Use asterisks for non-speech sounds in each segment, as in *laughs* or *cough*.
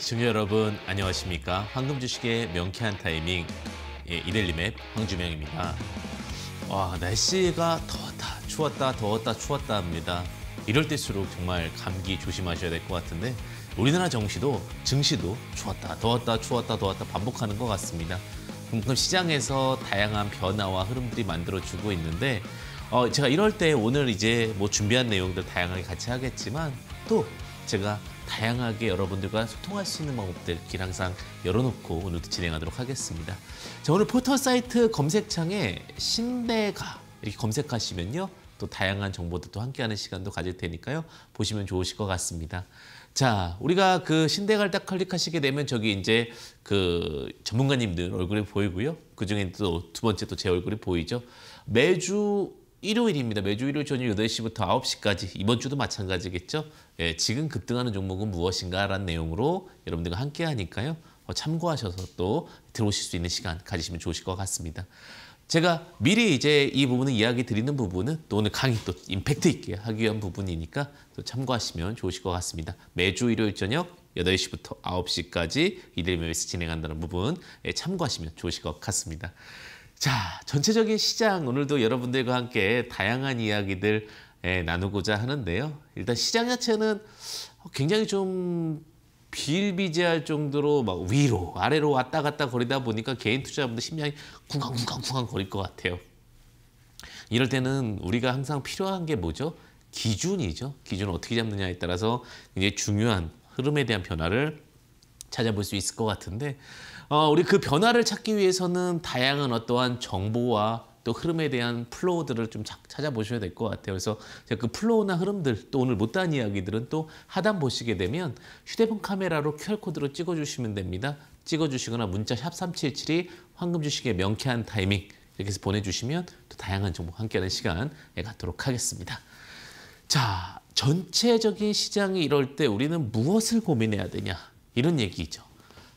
시청자 여러분 안녕하십니까? 황금 주식의 명쾌한 타이밍 예, 이델리맵 황주명입니다. 와 날씨가 더웠다 추웠다 더웠다 추웠다 합니다. 이럴 때수록 정말 감기 조심하셔야 될 것 같은데 우리나라 정시도 증시도 추웠다 더웠다 추웠다 더웠다 반복하는 것 같습니다. 그럼 시장에서 다양한 변화와 흐름들이 만들어주고 있는데 어, 제가 이럴 때 오늘 이제 뭐 준비한 내용들 다양하게 같이 하겠지만 또 제가 다양하게 여러분들과 소통할 수 있는 방법들 길 항상 열어놓고 오늘도 진행하도록 하겠습니다. 자, 오늘 포털 사이트 검색창에 신대가 이렇게 검색하시면요. 또 다양한 정보들도 함께하는 시간도 가질 테니까요. 보시면 좋으실 것 같습니다. 자, 우리가 그 신대갈 딱 클릭하시게 되면 저기 이제 그 전문가님들 얼굴이 보이고요. 그중에 또 두 번째 또 제 얼굴이 보이죠. 매주 일요일입니다. 매주 일요일 저녁 8시부터 9시까지 이번 주도 마찬가지겠죠. 예, 지금 급등하는 종목은 무엇인가라는 내용으로 여러분들과 함께 하니까요. 어, 참고하셔서 또 들어오실 수 있는 시간 가지시면 좋으실 것 같습니다. 제가 미리 이제 이 부분은 이야기 드리는 부분은 또 오늘 강의 또 임팩트 있게 하기 위한 부분이니까 또 참고하시면 좋으실 것 같습니다. 매주 일요일 저녁 8시부터 9시까지 이들일메이스 진행한다는 부분 예, 참고하시면 좋으실 것 같습니다. 자, 전체적인 시장 오늘도 여러분들과 함께 다양한 이야기들 예, 나누고자 하는데요. 일단 시장 자체는 굉장히 좀 비일비재할 정도로 막 위로 아래로 왔다 갔다 거리다 보니까 개인 투자자분들 심장이 쿵쾅쿵쾅쿵쾅 거릴 것 같아요. 이럴 때는 우리가 항상 필요한 게 뭐죠? 기준이죠. 기준을 어떻게 잡느냐에 따라서 이제 중요한 흐름에 대한 변화를 찾아볼 수 있을 것 같은데 어, 우리 그 변화를 찾기 위해서는 다양한 어떠한 정보와 또 흐름에 대한 플로우들을 좀 찾아보셔야 될 것 같아요. 그래서 그 플로우나 흐름들 또 오늘 못한 다 이야기들은 또 하단 보시게 되면 휴대폰 카메라로 QR코드로 찍어주시면 됩니다. 찍어주시거나 문자 샵 3777이 황금주식의 명쾌한 타이밍 이렇게 해서 보내주시면 또 다양한 정보 함께하는 시간 갖도록 하겠습니다. 자, 전체적인 시장이 이럴 때 우리는 무엇을 고민해야 되냐 이런 얘기죠.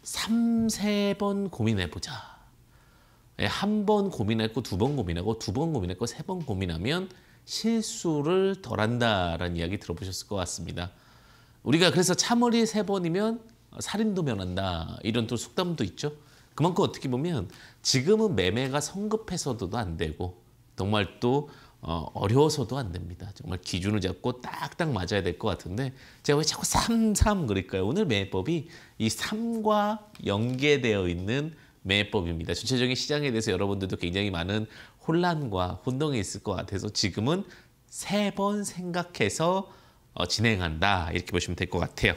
3, 세번 고민해보자. 예, 한번 고민했고 두 번 고민하고 두 번 고민했고 세 번 고민하면 실수를 덜한다라는 이야기 들어보셨을 것 같습니다. 우리가 그래서 참을이 세 번이면 살인도 면한다 이런 또 속담도 있죠. 그만큼 어떻게 보면 지금은 매매가 성급해서도 안 되고 정말 또 어, 어려워서도 안 됩니다. 정말 기준을 잡고 딱딱 맞아야 될 것 같은데 제가 왜 자꾸 삼삼 그럴까요? 오늘 매매법이 이 3과 연계되어 있는 매매법입니다. 전체적인 시장에 대해서 여러분들도 굉장히 많은 혼란과 혼동이 있을 것 같아서 지금은 세 번 생각해서 어, 진행한다 이렇게 보시면 될 것 같아요.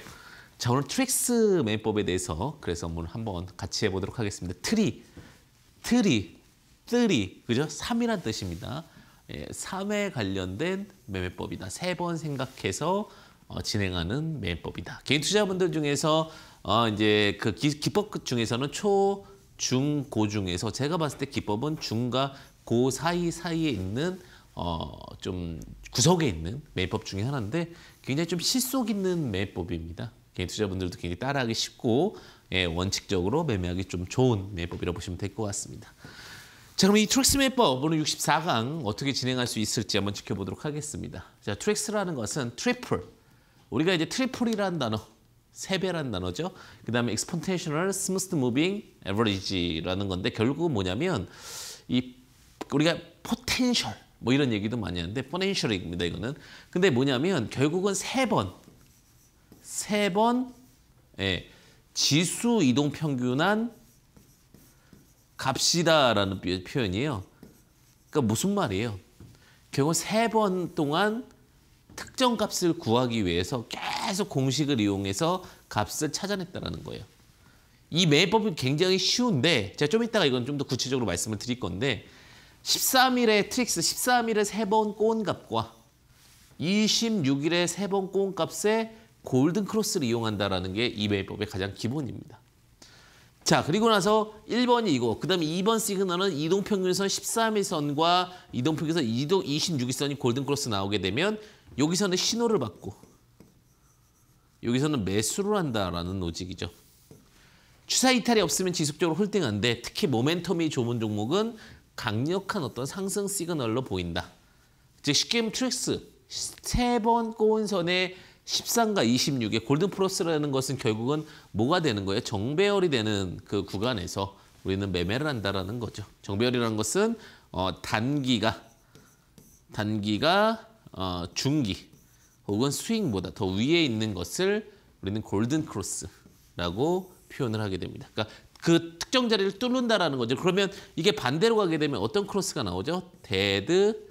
자 오늘 트릭스 매매법에 대해서 그래서 오늘 한번 같이 해보도록 하겠습니다. 트리, 트리, 트리, 그죠? 3이란 뜻입니다. 예, 3에 관련된 매매법이다. 세 번 생각해서 어, 진행하는 매매법이다. 개인 투자분들 중에서 어, 이제 그 기, 기법 중에서는 초, 중, 고 중에서 제가 봤을 때 기법은 중과 고 사이 사이에 있는 어, 좀 구석에 있는 매매법 중에 하나인데 굉장히 좀 실속 있는 매매법입니다. 개인 투자분들도 굉장히 따라하기 쉽고 예, 원칙적으로 매매하기 좀 좋은 매매법이라고 보시면 될 것 같습니다. 자 그럼 이 트랙스매법 오늘 64강 어떻게 진행할 수 있을지 한번 지켜보도록 하겠습니다. 자 트랙스라는 것은 트리플 우리가 이제 트리플이라는 단어 세배라는 단어죠. 그 다음에 e 스폰테이셔널 스무스트 무빙, 에버리지라는 건데 결국 은 뭐냐면 이 우리가 포텐셜 뭐 이런 얘기도 많이 하는데 포텐셜입니다 이거는. 근데 뭐냐면 결국은 세 번, 세 번, 예, 지수 이동 평균한 갑시다라는 표현이에요. 그러니까 무슨 말이에요? 결국 세 번 동안 특정 값을 구하기 위해서 계속 공식을 이용해서 값을 찾아냈다는 거예요. 이 매법이 굉장히 쉬운데 제가 좀 이따가 이건 좀 더 구체적으로 말씀을 드릴 건데 13일의 트릭스 13일에 세번 꼬은 값과 26일에 세번 꼬은 값에 골든 크로스를 이용한다라는 게 이 매법의 가장 기본입니다. 자 그리고 나서 1번이 이고 그 다음에 2번 시그널은 이동평균선 13일선과 이동평균선 26일선이 골든크로스 나오게 되면 여기서는 신호를 받고 여기서는 매수를 한다라는 로직이죠. 추사 이탈이 없으면 지속적으로 홀딩한데 특히 모멘텀이 좁은 종목은 강력한 어떤 상승 시그널로 보인다. 즉 쉽게 말하면 트랙스 세 번 꼬은 선에 13과 26의 골든 플러스라는 것은 결국은 뭐가 되는 거예요? 정배열이 되는 그 구간에서 우리는 매매를 한다라는 거죠. 정배열이라는 것은 어, 단기가 단기가 어, 중기 혹은 수익보다 더 위에 있는 것을 우리는 골든 크로스라고 표현을 하게 됩니다. 그러니까 그 특정 자리를 뚫는다라는 거죠. 그러면 이게 반대로 가게 되면 어떤 크로스가 나오죠? 데드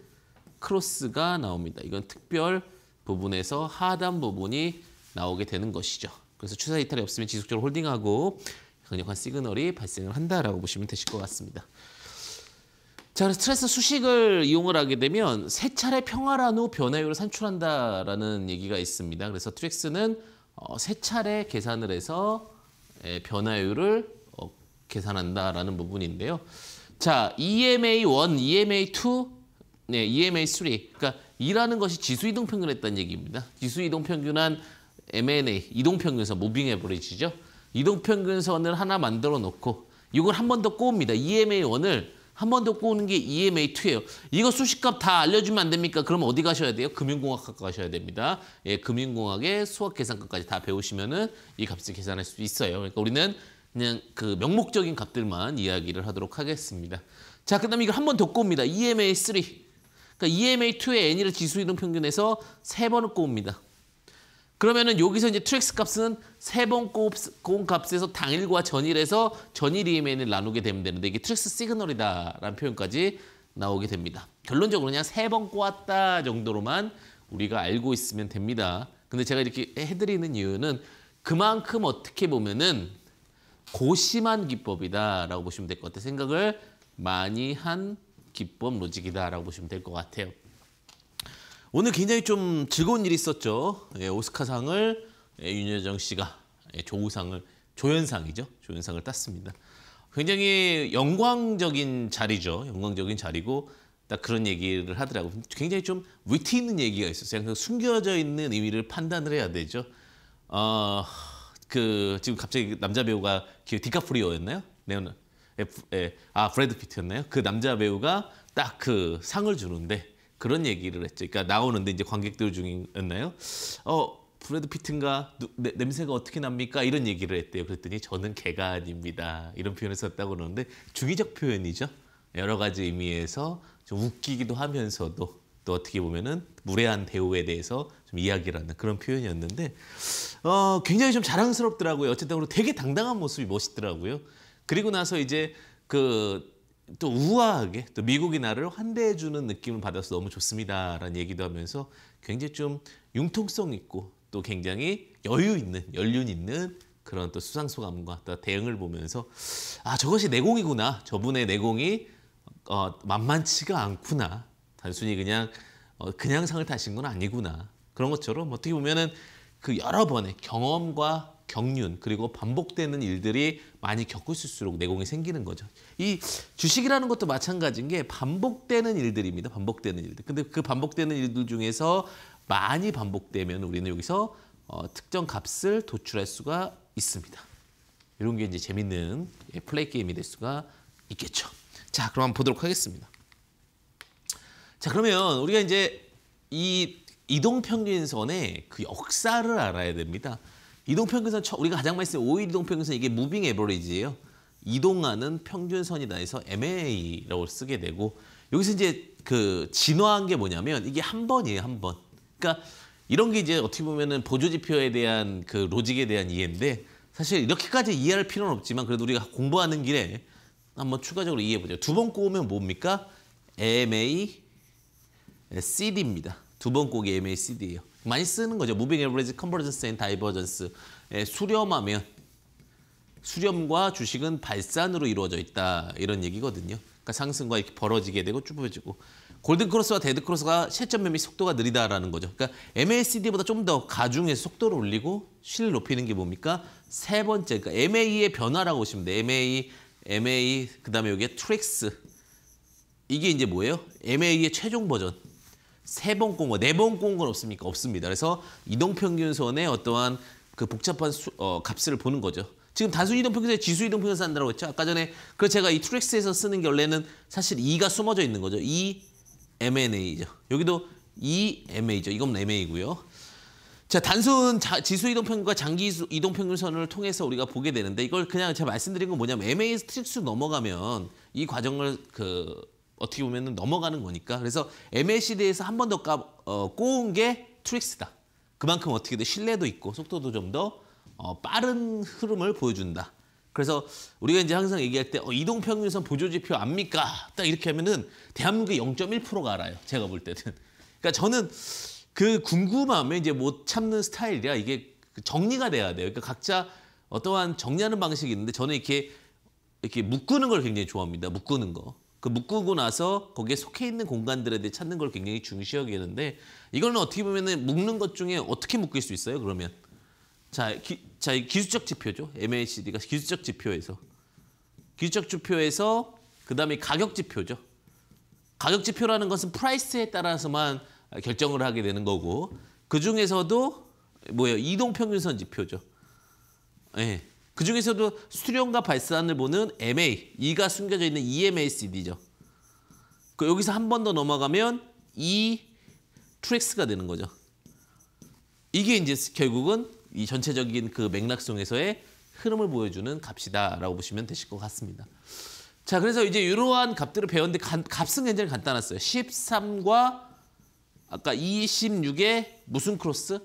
크로스가 나옵니다. 이건 특별 부분에서 하단 부분이 나오게 되는 것이죠. 그래서 추세 이탈이 없으면 지속적으로 홀딩하고 강력한 시그널이 발생을 한다라고 보시면 되실 것 같습니다. 자, 그래서 스트레스 수식을 이용을 하게 되면 세 차례 평화란후 변화율을 산출한다라는 얘기가 있습니다. 그래서 트렉스는 어, 세 차례 계산을 해서 예, 변화율을 어, 계산한다라는 부분인데요. 자, EMA1, EMA2, 네, EMA3. 그러니까 2라는 것이 지수 이동 평균했다는 을 얘기입니다. 지수 이동 평균한 M&A, 이동 평균선, 모빙 에버리지죠. 이동 평균선을 하나 만들어 놓고 이걸 한 번 더꼽니다 EMA1을 한 번더꼬는게 EMA2예요. 이거 수식값 다 알려주면 안 됩니까? 그럼 어디 가셔야 돼요? 금융공학과 가셔야 됩니다. 예, 금융공학의 수학 계산값까지 다 배우시면은 이 값을 계산할 수 있어요. 그러니까 우리는 그냥 그 명목적인 값들만 이야기를 하도록 하겠습니다. 자, 그 다음에 이걸 한 번 더 꼽니다. EMA3. 그러니까 EMA2의 N이를 지수 이동 평균에서 세 번을 꼽니다. 그러면은 여기서 이제 트렉스 값은 세번 꼽은 값에서 당일과 전일에서 전일 EMA를 나누게 되면 되는데 이게 트렉스 시그널이다라는 표현까지 나오게 됩니다. 결론적으로 그냥 세번 꼬았다 정도로만 우리가 알고 있으면 됩니다. 근데 제가 이렇게 해드리는 이유는 그만큼 어떻게 보면은 고심한 기법이다라고 보시면 될 것 같아요. 생각을 많이 한 기법 로직이다라고 보시면 될 것 같아요. 오늘 굉장히 좀 즐거운 일이 있었죠. 예, 오스카상을 예, 윤여정 씨가 예, 조우상을 조연상이죠. 조연상을 땄습니다. 굉장히 영광적인 자리죠. 영광적인 자리고 딱 그런 얘기를 하더라고. 굉장히 좀 위트 있는 얘기가 있었어요. 그래 숨겨져 있는 의미를 판단을 해야 되죠. 어, 그 지금 갑자기 남자 배우가 디카프리오였나요? 네오나 에, 예, 예. 아 브래드 피트였나요? 그 남자 배우가 딱 그 상을 주는데 그런 얘기를 했죠. 그러니까 나오는데 이제 관객들 중이었나요? 어 브래드 피트인가 누, 내, 냄새가 어떻게 납니까? 이런 얘기를 했대요. 그랬더니 저는 개가 아닙니다. 이런 표현을 썼다고 그러는데 주기적 표현이죠. 여러 가지 의미에서 좀 웃기기도 하면서도 또 어떻게 보면은 무례한 대우에 대해서 좀 이야기를 하는 그런 표현이었는데 어, 굉장히 좀 자랑스럽더라고요. 어쨌든 되게 당당한 모습이 멋있더라고요. 그리고 나서 이제 그 또 우아하게 또 미국이 나를 환대해 주는 느낌을 받아서 너무 좋습니다라는 얘기도 하면서 굉장히 좀 융통성 있고 또 굉장히 여유 있는 연륜 있는 그런 또 수상 소감과 또 대응을 보면서 아 저것이 내공이구나 저분의 내공이 어, 만만치가 않구나 단순히 그냥 어, 그냥 상을 타신 건 아니구나 그런 것처럼 어떻게 보면은 그 여러 번의 경험과 경륜 그리고 반복되는 일들이 많이 겪을수록 내공이 생기는 거죠. 이 주식이라는 것도 마찬가지인 게 반복되는 일들입니다. 반복되는 일들. 근데 그 반복되는 일들 중에서 많이 반복되면 우리는 여기서 어, 특정 값을 도출할 수가 있습니다. 이런 게 이제 재밌는 예, 플레이 게임이 될 수가 있겠죠. 자, 그럼 한번 보도록 하겠습니다. 자, 그러면 우리가 이제 이 이동평균선의 그 역사를 알아야 됩니다. 이동평균선 우리가 가장 많이 쓰는 오일 이동평균선 이게 무빙 에버리지예요. 이동하는 평균선이다 해서 MA라고 쓰게 되고 여기서 이제 그 진화한 게 뭐냐면 이게 한 번이에요, 한 번. 그러니까 이런 게 이제 어떻게 보면은 보조지표에 대한 그 로직에 대한 이해인데 사실 이렇게까지 이해할 필요는 없지만 그래도 우리가 공부하는 길에 한번 추가적으로 이해해보죠. 두 번 꼬으면 뭡니까? MA, CD입니다. 두 번 꼬기 MA, CD예요. 많이 쓰는 거죠. 무빙 에버리지 컨버전스 앤 다이버전스. 수렴하면 수렴과 주식은 발산으로 이루어져 있다. 이런 얘기거든요. 그러니까 상승과 이렇게 벌어지게 되고 쭈어지고 골든 크로스와 데드 크로스가 실점 매매 속도가 느리다라는 거죠. 그러니까 MACD보다 좀 더 가중해서 속도를 올리고 실을 높이는 게 뭡니까? 세 번째, 그러니까 MA의 변화라고 보시면 돼요. MA, MA, 그다음에 여기에 트릭스. 이게 이제 뭐예요? MA의 최종 버전. 세번 꼰거, 네번꼰건 없습니까? 없습니다. 그래서 이동평균선의 어떠한 그 복잡한 수, 어, 값을 보는 거죠. 지금 단순 이동평균선에 지수 이동평균선 한다고 했죠. 아까 전에 그 제가 이 트렉스에서 쓰는 게 원래는 사실 E가 숨어져 있는 거죠. E MNA죠. 여기도 E MA죠. 이건 MA고요. 자 단순 자, 지수 이동평균과 장기 이동평균선을 통해서 우리가 보게 되는데 이걸 그냥 제가 말씀드린 건 뭐냐면 MA 스트릭스 넘어가면 이 과정을 그 어떻게 보면 넘어가는 거니까. 그래서 MACD에서 한 번더 어, 꼬은 게 트릭스다. 그만큼 어떻게든 신뢰도 있고 속도도 좀더 어, 빠른 흐름을 보여준다. 그래서 우리가 이제 항상 얘기할 때 어, 이동평균선 보조지표 압니까? 딱 이렇게 하면은 대한민국의 0.1%가 알아요. 제가 볼 때는. 그러니까 저는 그 궁금함에 이제 못 참는 스타일이라 이게 그 정리가 돼야 돼요. 그러니까 각자 어떠한 정리하는 방식이 있는데 저는 이렇게 이렇게 묶는 걸 굉장히 좋아합니다. 묶는 거. 그 묶고 나서 거기에 속해 있는 공간들에 대해 찾는 걸 굉장히 중시 여되는데 이거는 어떻게 보면 묶는 것 중에 어떻게 묶일 수 있어요? 그러면 자, 기, 자 기술적 지표죠. MACD가 기술적 지표에서 기술적 지표에서 그다음에 가격 지표죠. 가격 지표라는 것은 프라이스에 따라서만 결정을 하게 되는 거고 그 중에서도 뭐예요? 이동평균선 지표죠. 예. 네. 그중에서도 수령과 발산을 보는 MA, 2가 숨겨져 있는 EMACD죠. 그 여기서 한 번 더 넘어가면 E 트랙스가 되는 거죠. 이게 이제 결국은 이 전체적인 그 맥락 속에서의 흐름을 보여주는 값이다라고 보시면 되실 것 같습니다. 자, 그래서 이제 이러한 값들을 배웠는데 값은 굉장히 간단했어요. 13과 아까 26의 무슨 크로스?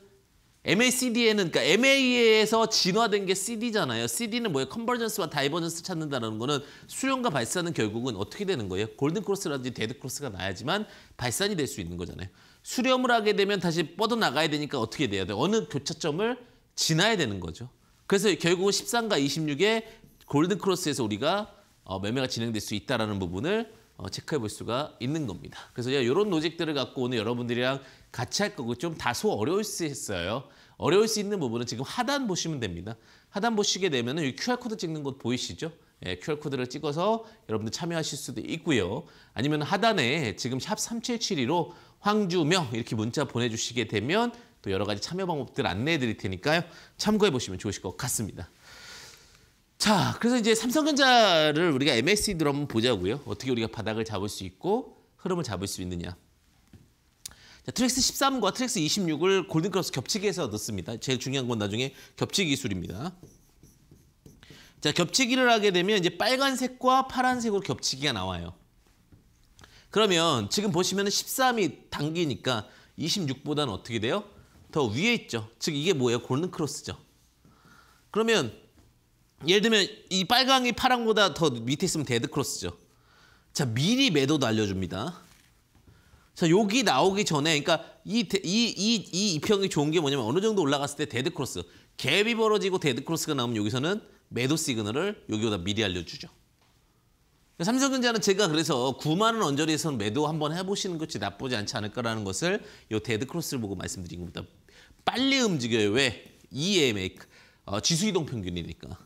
MACD에는 그러니까 MA에서 진화된 게 CD잖아요. CD는 뭐예요? 컨버전스와 다이버전스 찾는다는 거는 수렴과 발산은 결국은 어떻게 되는 거예요? 골든 크로스라든지 데드 크로스가 나야지만 발산이 될 수 있는 거잖아요. 수렴을 하게 되면 다시 뻗어나가야 되니까 어떻게 돼야 돼요? 어느 교차점을 지나야 되는 거죠. 그래서 결국은 13과 2 6에 골든 크로스에서 우리가 어, 매매가 진행될 수 있다는 부분을 어, 체크해 볼 수가 있는 겁니다. 그래서 이런 로직들을 갖고 오늘 여러분들이랑 같이 할 거고 좀 다소 어려울 수 있어요. 어려울 수 있는 부분은 지금 하단 보시면 됩니다. 하단 보시게 되면 은 QR코드 찍는 곳 보이시죠? 예, QR코드를 찍어서 여러분들 참여하실 수도 있고요. 아니면 하단에 지금 샵 3772로 황주명 이렇게 문자 보내주시게 되면 또 여러 가지 참여 방법들 안내해 드릴 테니까요. 참고해 보시면 좋으실 것 같습니다. 자, 그래서 이제 삼성전자를 우리가 MSC로 한 보자고요. 어떻게 우리가 바닥을 잡을 수 있고 흐름을 잡을 수 있느냐. 트랙스 13과 트랙스 26을 골든크로스 겹치기에서 넣습니다. 제일 중요한 건 나중에 겹치기 기술입니다. 자, 겹치기를 하게 되면 이제 빨간색과 파란색으로 겹치기가 나와요. 그러면 지금 보시면 13이 당기니까 26보다는 어떻게 돼요? 더 위에 있죠. 즉 이게 뭐예요? 골든크로스죠. 그러면 예를 들면 이 빨강이 파랑보다 더 밑에 있으면 데드크로스죠. 자, 미리 매도도 알려줍니다. 자, 여기 나오기 전에, 그러니까 이, 이, 이, 이 이평이 좋은 게 뭐냐면 어느 정도 올라갔을 때 데드크로스. 갭이 벌어지고 데드크로스가 나오면 여기서는 매도 시그널을 여기보다 미리 알려주죠. 삼성전자는 제가 그래서 9만 원 언저리에선 매도 한번 해보시는 것이 나쁘지 않지 않을까라는 것을 이 데드크로스를 보고 말씀드린 겁니다 빨리 움직여요. 왜? EMA, 어, 지수이동 평균이니까.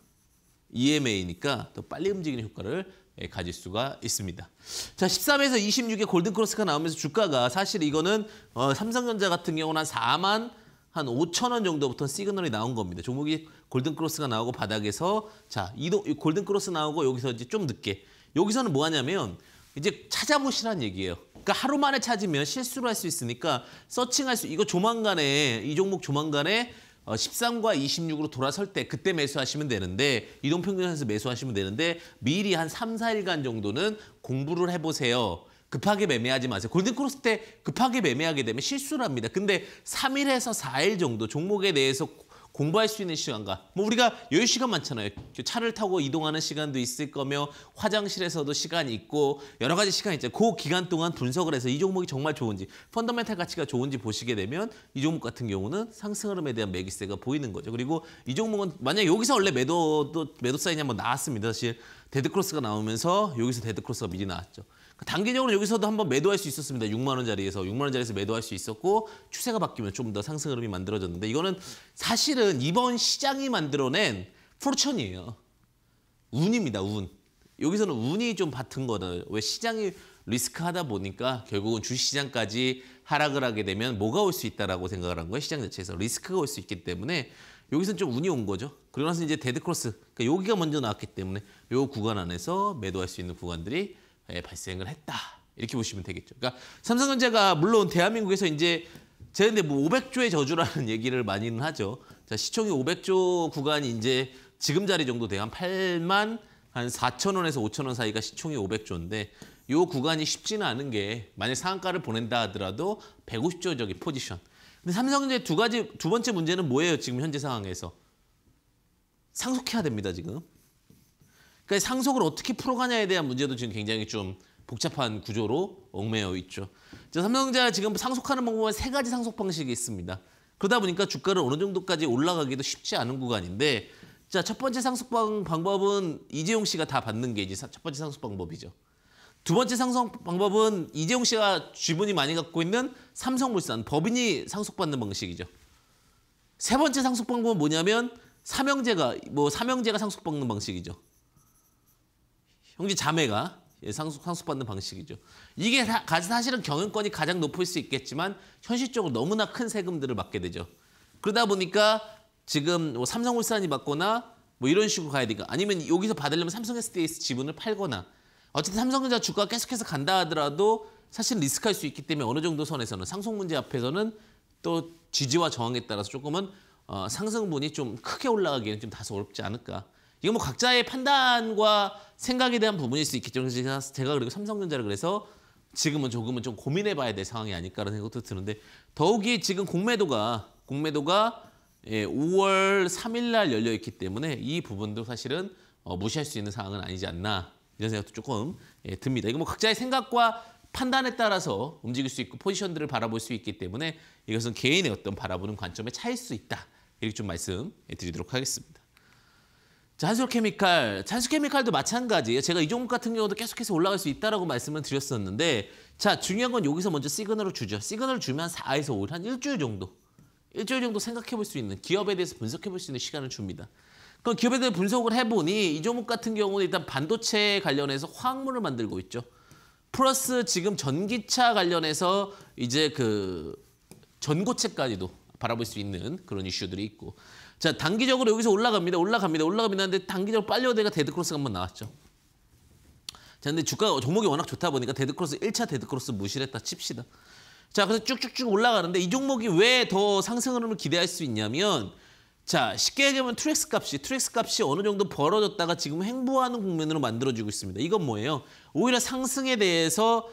EMA니까 더 빨리 움직이는 효과를 예, 가질 수가 있습니다. 자, 13에서 26의 골든크로스가 나오면서 주가가 사실 이거는 어, 삼성전자 같은 경우는 한 4만 한 5천 원 정도부터 시그널이 나온 겁니다. 종목이 골든크로스가 나오고 바닥에서 자, 이도 골든크로스 나오고 여기서 이제 좀 늦게 여기서는 뭐 하냐면 이제 찾아보시란 얘기예요. 그러니까 하루 만에 찾으면 실수를 할 수 있으니까 서칭할 수 이거 조만간에 이 종목 조만간에 어, 13과 26으로 돌아설 때 그때 매수하시면 되는데 이동평균선에서 매수하시면 되는데 미리 한 3, 4일간 정도는 공부를 해보세요. 급하게 매매하지 마세요. 골든크로스 때 급하게 매매하게 되면 실수를 합니다. 근데 3일에서 4일 정도 종목에 대해서 공부할 수 있는 시간과 뭐 우리가 여유 시간 많잖아요. 차를 타고 이동하는 시간도 있을 거며 화장실에서도 시간이 있고 여러 가지 시간이 있죠그 기간 동안 분석을 해서 이 종목이 정말 좋은지 펀더멘탈 가치가 좋은지 보시게 되면 이 종목 같은 경우는 상승 흐름에 대한 매기세가 보이는 거죠. 그리고 이 종목은 만약 여기서 원래 매도도 매도 사인이 한번 나왔습니다. 사실 데드크로스가 나오면서 여기서 데드크로스가 미리 나왔죠. 단기적으로 여기서도 한번 매도할 수 있었습니다. 6만 원짜리에서 6만 원짜리에서 매도할 수 있었고 추세가 바뀌면 좀 더 상승 흐름이 만들어졌는데 이거는 사실은 이번 시장이 만들어낸 포르천이에요. 운입니다. 운. 여기서는 운이 좀 받은 거다. 왜 시장이 리스크하다 보니까 결국은 주시장까지 식 하락을 하게 되면 뭐가 올 수 있다라고 생각을 한 거예요. 시장 자체에서 리스크가 올 수 있기 때문에 여기서는 좀 운이 온 거죠. 그러고 나서 이제 데드크로스, 그러니까 여기가 먼저 나왔기 때문에 요 구간 안에서 매도할 수 있는 구간들이 예, 발생을 했다. 이렇게 보시면 되겠죠. 그러니까 삼성전자가 물론 대한민국에서 이제 제는데 뭐 500조의 저주라는 *laughs* 얘기를 많이는 하죠. 자, 시총이 500조 구간이 이제 지금 자리 정도 돼한 요 8만 한 4천 원에서 5천 원 사이가 시총이 500조인데 요 구간이 쉽지는 않은 게 만약 상한가를 보낸다 하더라도 150조적인 포지션. 근데 삼성전자 두 가지 두 번째 문제는 뭐예요? 지금 현재 상황에서 상속해야 됩니다 지금. 그러니까 상속을 어떻게 풀어가냐에 대한 문제도 지금 굉장히 좀 복잡한 구조로 얽매여 있죠. 삼성전자 지금 상속하는 방법은 세 가지 상속 방식이 있습니다. 그러다 보니까 주가를 어느 정도까지 올라가기도 쉽지 않은 구간인데 자, 첫 번째 상속 방법은 이재용 씨가 다 받는 게 이제 첫 번째 상속 방법이죠. 두 번째 상속 방법은 이재용 씨가 지분이 많이 갖고 있는 삼성물산 법인이 상속받는 방식이죠. 세 번째 상속 방법은 뭐냐면 삼형제가 뭐 삼형제가 상속받는 방식이죠. 형제 자매가 상속, 상속받는 방식이죠. 이게 사실은 경영권이 가장 높을 수 있겠지만 현실적으로 너무나 큰 세금들을 받게 되죠. 그러다 보니까 지금 뭐삼성울산이 받거나 뭐 이런 식으로 가야 되니까 아니면 여기서 받으려면 삼성 SDS 지분을 팔거나 어쨌든 삼성전자 주가가 계속해서 간다 하더라도 사실 리스크할 수 있기 때문에 어느 정도 선에서는 상속 문제 앞에서는 또 지지와 저항에 따라서 조금은 어, 상승분이 좀 크게 올라가기에는 좀 다소 어렵지 않을까 이건 뭐 각자의 판단과 생각에 대한 부분일 수 있겠죠. 그래서 제가 그리고 삼성전자를 그래서 지금은 조금은 좀 고민해봐야 될 상황이 아닐까라는 생각도 드는데 더욱이 지금 공매도가 공매도가 예, 5월 3일 날 열려 있기 때문에 이 부분도 사실은 어, 무시할 수 있는 상황은 아니지 않나 이런 생각도 조금 예, 듭니다. 이거 뭐 각자의 생각과 판단에 따라서 움직일 수 있고 포지션들을 바라볼 수 있기 때문에 이것은 개인의 어떤 바라보는 관점의 차일 수 있다. 이렇게 좀 말씀드리도록 예, 하겠습니다. 한솔케미칼, 한솔케미칼도 마찬가지예요. 제가 이 종목 같은 경우도 계속해서 올라갈 수 있다라고 말씀을 드렸었는데 자 중요한 건 여기서 먼저 시그널을 주죠. 시그널을 주면 4에서 5일, 한 일주일 정도 일주일 정도 생각해 볼 수 있는 기업에 대해서 분석해 볼 수 있는 시간을 줍니다. 그럼 기업에 대해 분석을 해보니 이 종목 같은 경우는 일단 반도체 관련해서 화학물을 만들고 있죠. 플러스 지금 전기차 관련해서 이제 그 전고체까지도 바라볼 수 있는 그런 이슈들이 있고 자, 단기적으로 여기서 올라갑니다. 올라갑니다. 올라갑니다. 근데 단기적으로 빨려 어대가 데드크로스가 한번 나왔죠. 자, 근데 주가 종목이 워낙 좋다 보니까 데드크로스 1차 데드크로스 무시를 했다 칩시다. 자, 그래서 쭉쭉쭉 올라가는데 이 종목이 왜 더 상승 흐름을 기대할 수 있냐면 자, 쉽게 얘기하면 트렉스 값이 트렉스 값이 어느 정도 벌어졌다가 지금 횡보하는 국면으로 만들어지고 있습니다. 이건 뭐예요? 오히려 상승에 대해서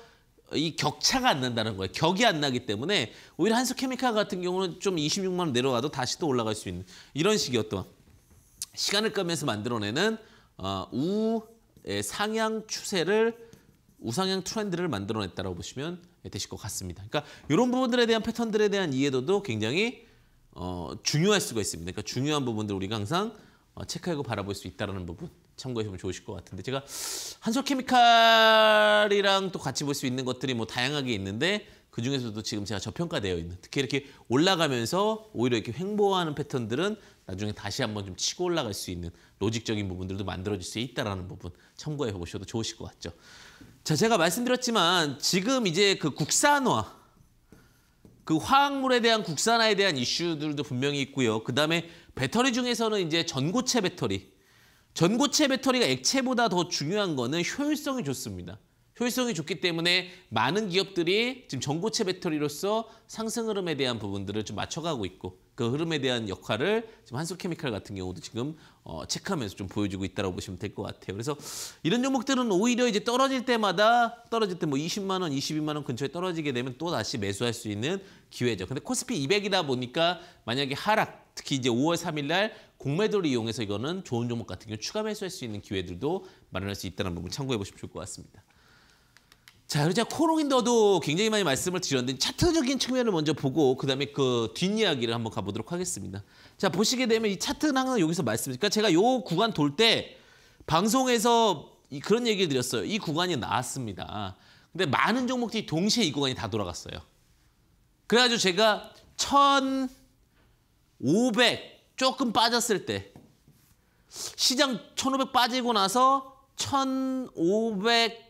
이 격차가 안 난다는 거예요. 격이 안 나기 때문에 오히려 한스케미칼 같은 경우는 좀 26만 원 내려가도 다시 또 올라갈 수 있는 이런 식의 어떤 시간을 까면서 만들어내는 어, 우 예, 상향 추세를 우상향 트렌드를 만들어냈다고 보시면 되실 것 같습니다. 그러니까 이런 부분들에 대한 패턴들에 대한 이해도도 굉장히 어, 중요할 수가 있습니다. 그러니까 중요한 부분들 우리가 항상 어, 체크하고 바라볼 수 있다는 부분 참고하시면 좋으실 것 같은데 제가 한솔케미칼이랑 또 같이 볼 수 있는 것들이 뭐 다양하게 있는데 그 중에서도 지금 제가 저평가되어 있는 특히 이렇게 올라가면서 오히려 이렇게 횡보하는 패턴들은 나중에 다시 한번 좀 치고 올라갈 수 있는 로직적인 부분들도 만들어질 수 있다라는 부분 참고해 보셔도 좋으실 것 같죠. 자, 제가 말씀드렸지만 지금 이제 그 국산화 그 화학물에 대한 국산화에 대한 이슈들도 분명히 있고요. 그다음에 배터리 중에서는 이제 전고체 배터리 전고체 배터리가 액체보다 더 중요한 거는 효율성이 좋습니다. 효율성이 좋기 때문에 많은 기업들이 지금 전고체 배터리로서 상승 흐름에 대한 부분들을 좀 맞춰가고 있고 그 흐름에 대한 역할을 지금 한솔케미칼 같은 경우도 지금 어, 체크하면서 좀 보여주고 있다고 보시면 될 것 같아요. 그래서 이런 종목들은 오히려 이제 떨어질 때마다 떨어질 때 뭐 20만 원, 22만 원 근처에 떨어지게 되면 또 다시 매수할 수 있는 기회죠. 근데 코스피 200이다 보니까 만약에 하락, 특히 이제 5월 3일 날 공매도를 이용해서 이거는 좋은 종목 같은 경우 추가 매수할 수 있는 기회들도 마련할 수 있다는 부분 참고해 보시면 좋을 것 같습니다. 자, 그리고 제가 코롱인더도 굉장히 많이 말씀을 드렸는데 차트적인 측면을 먼저 보고 그다음에 그 뒷이야기를 한번 가보도록 하겠습니다. 자, 보시게 되면 이 차트는 항상 여기서 말씀드니까 그러니까 제가 요 구간 돌 때 방송에서 그런 얘기를 드렸어요. 이 구간이 나왔습니다. 근데 많은 종목들이 동시에 이 구간이 다 돌아갔어요. 그래가지고 제가 1,500 조금 빠졌을 때 시장 1500 빠지고 나서 1500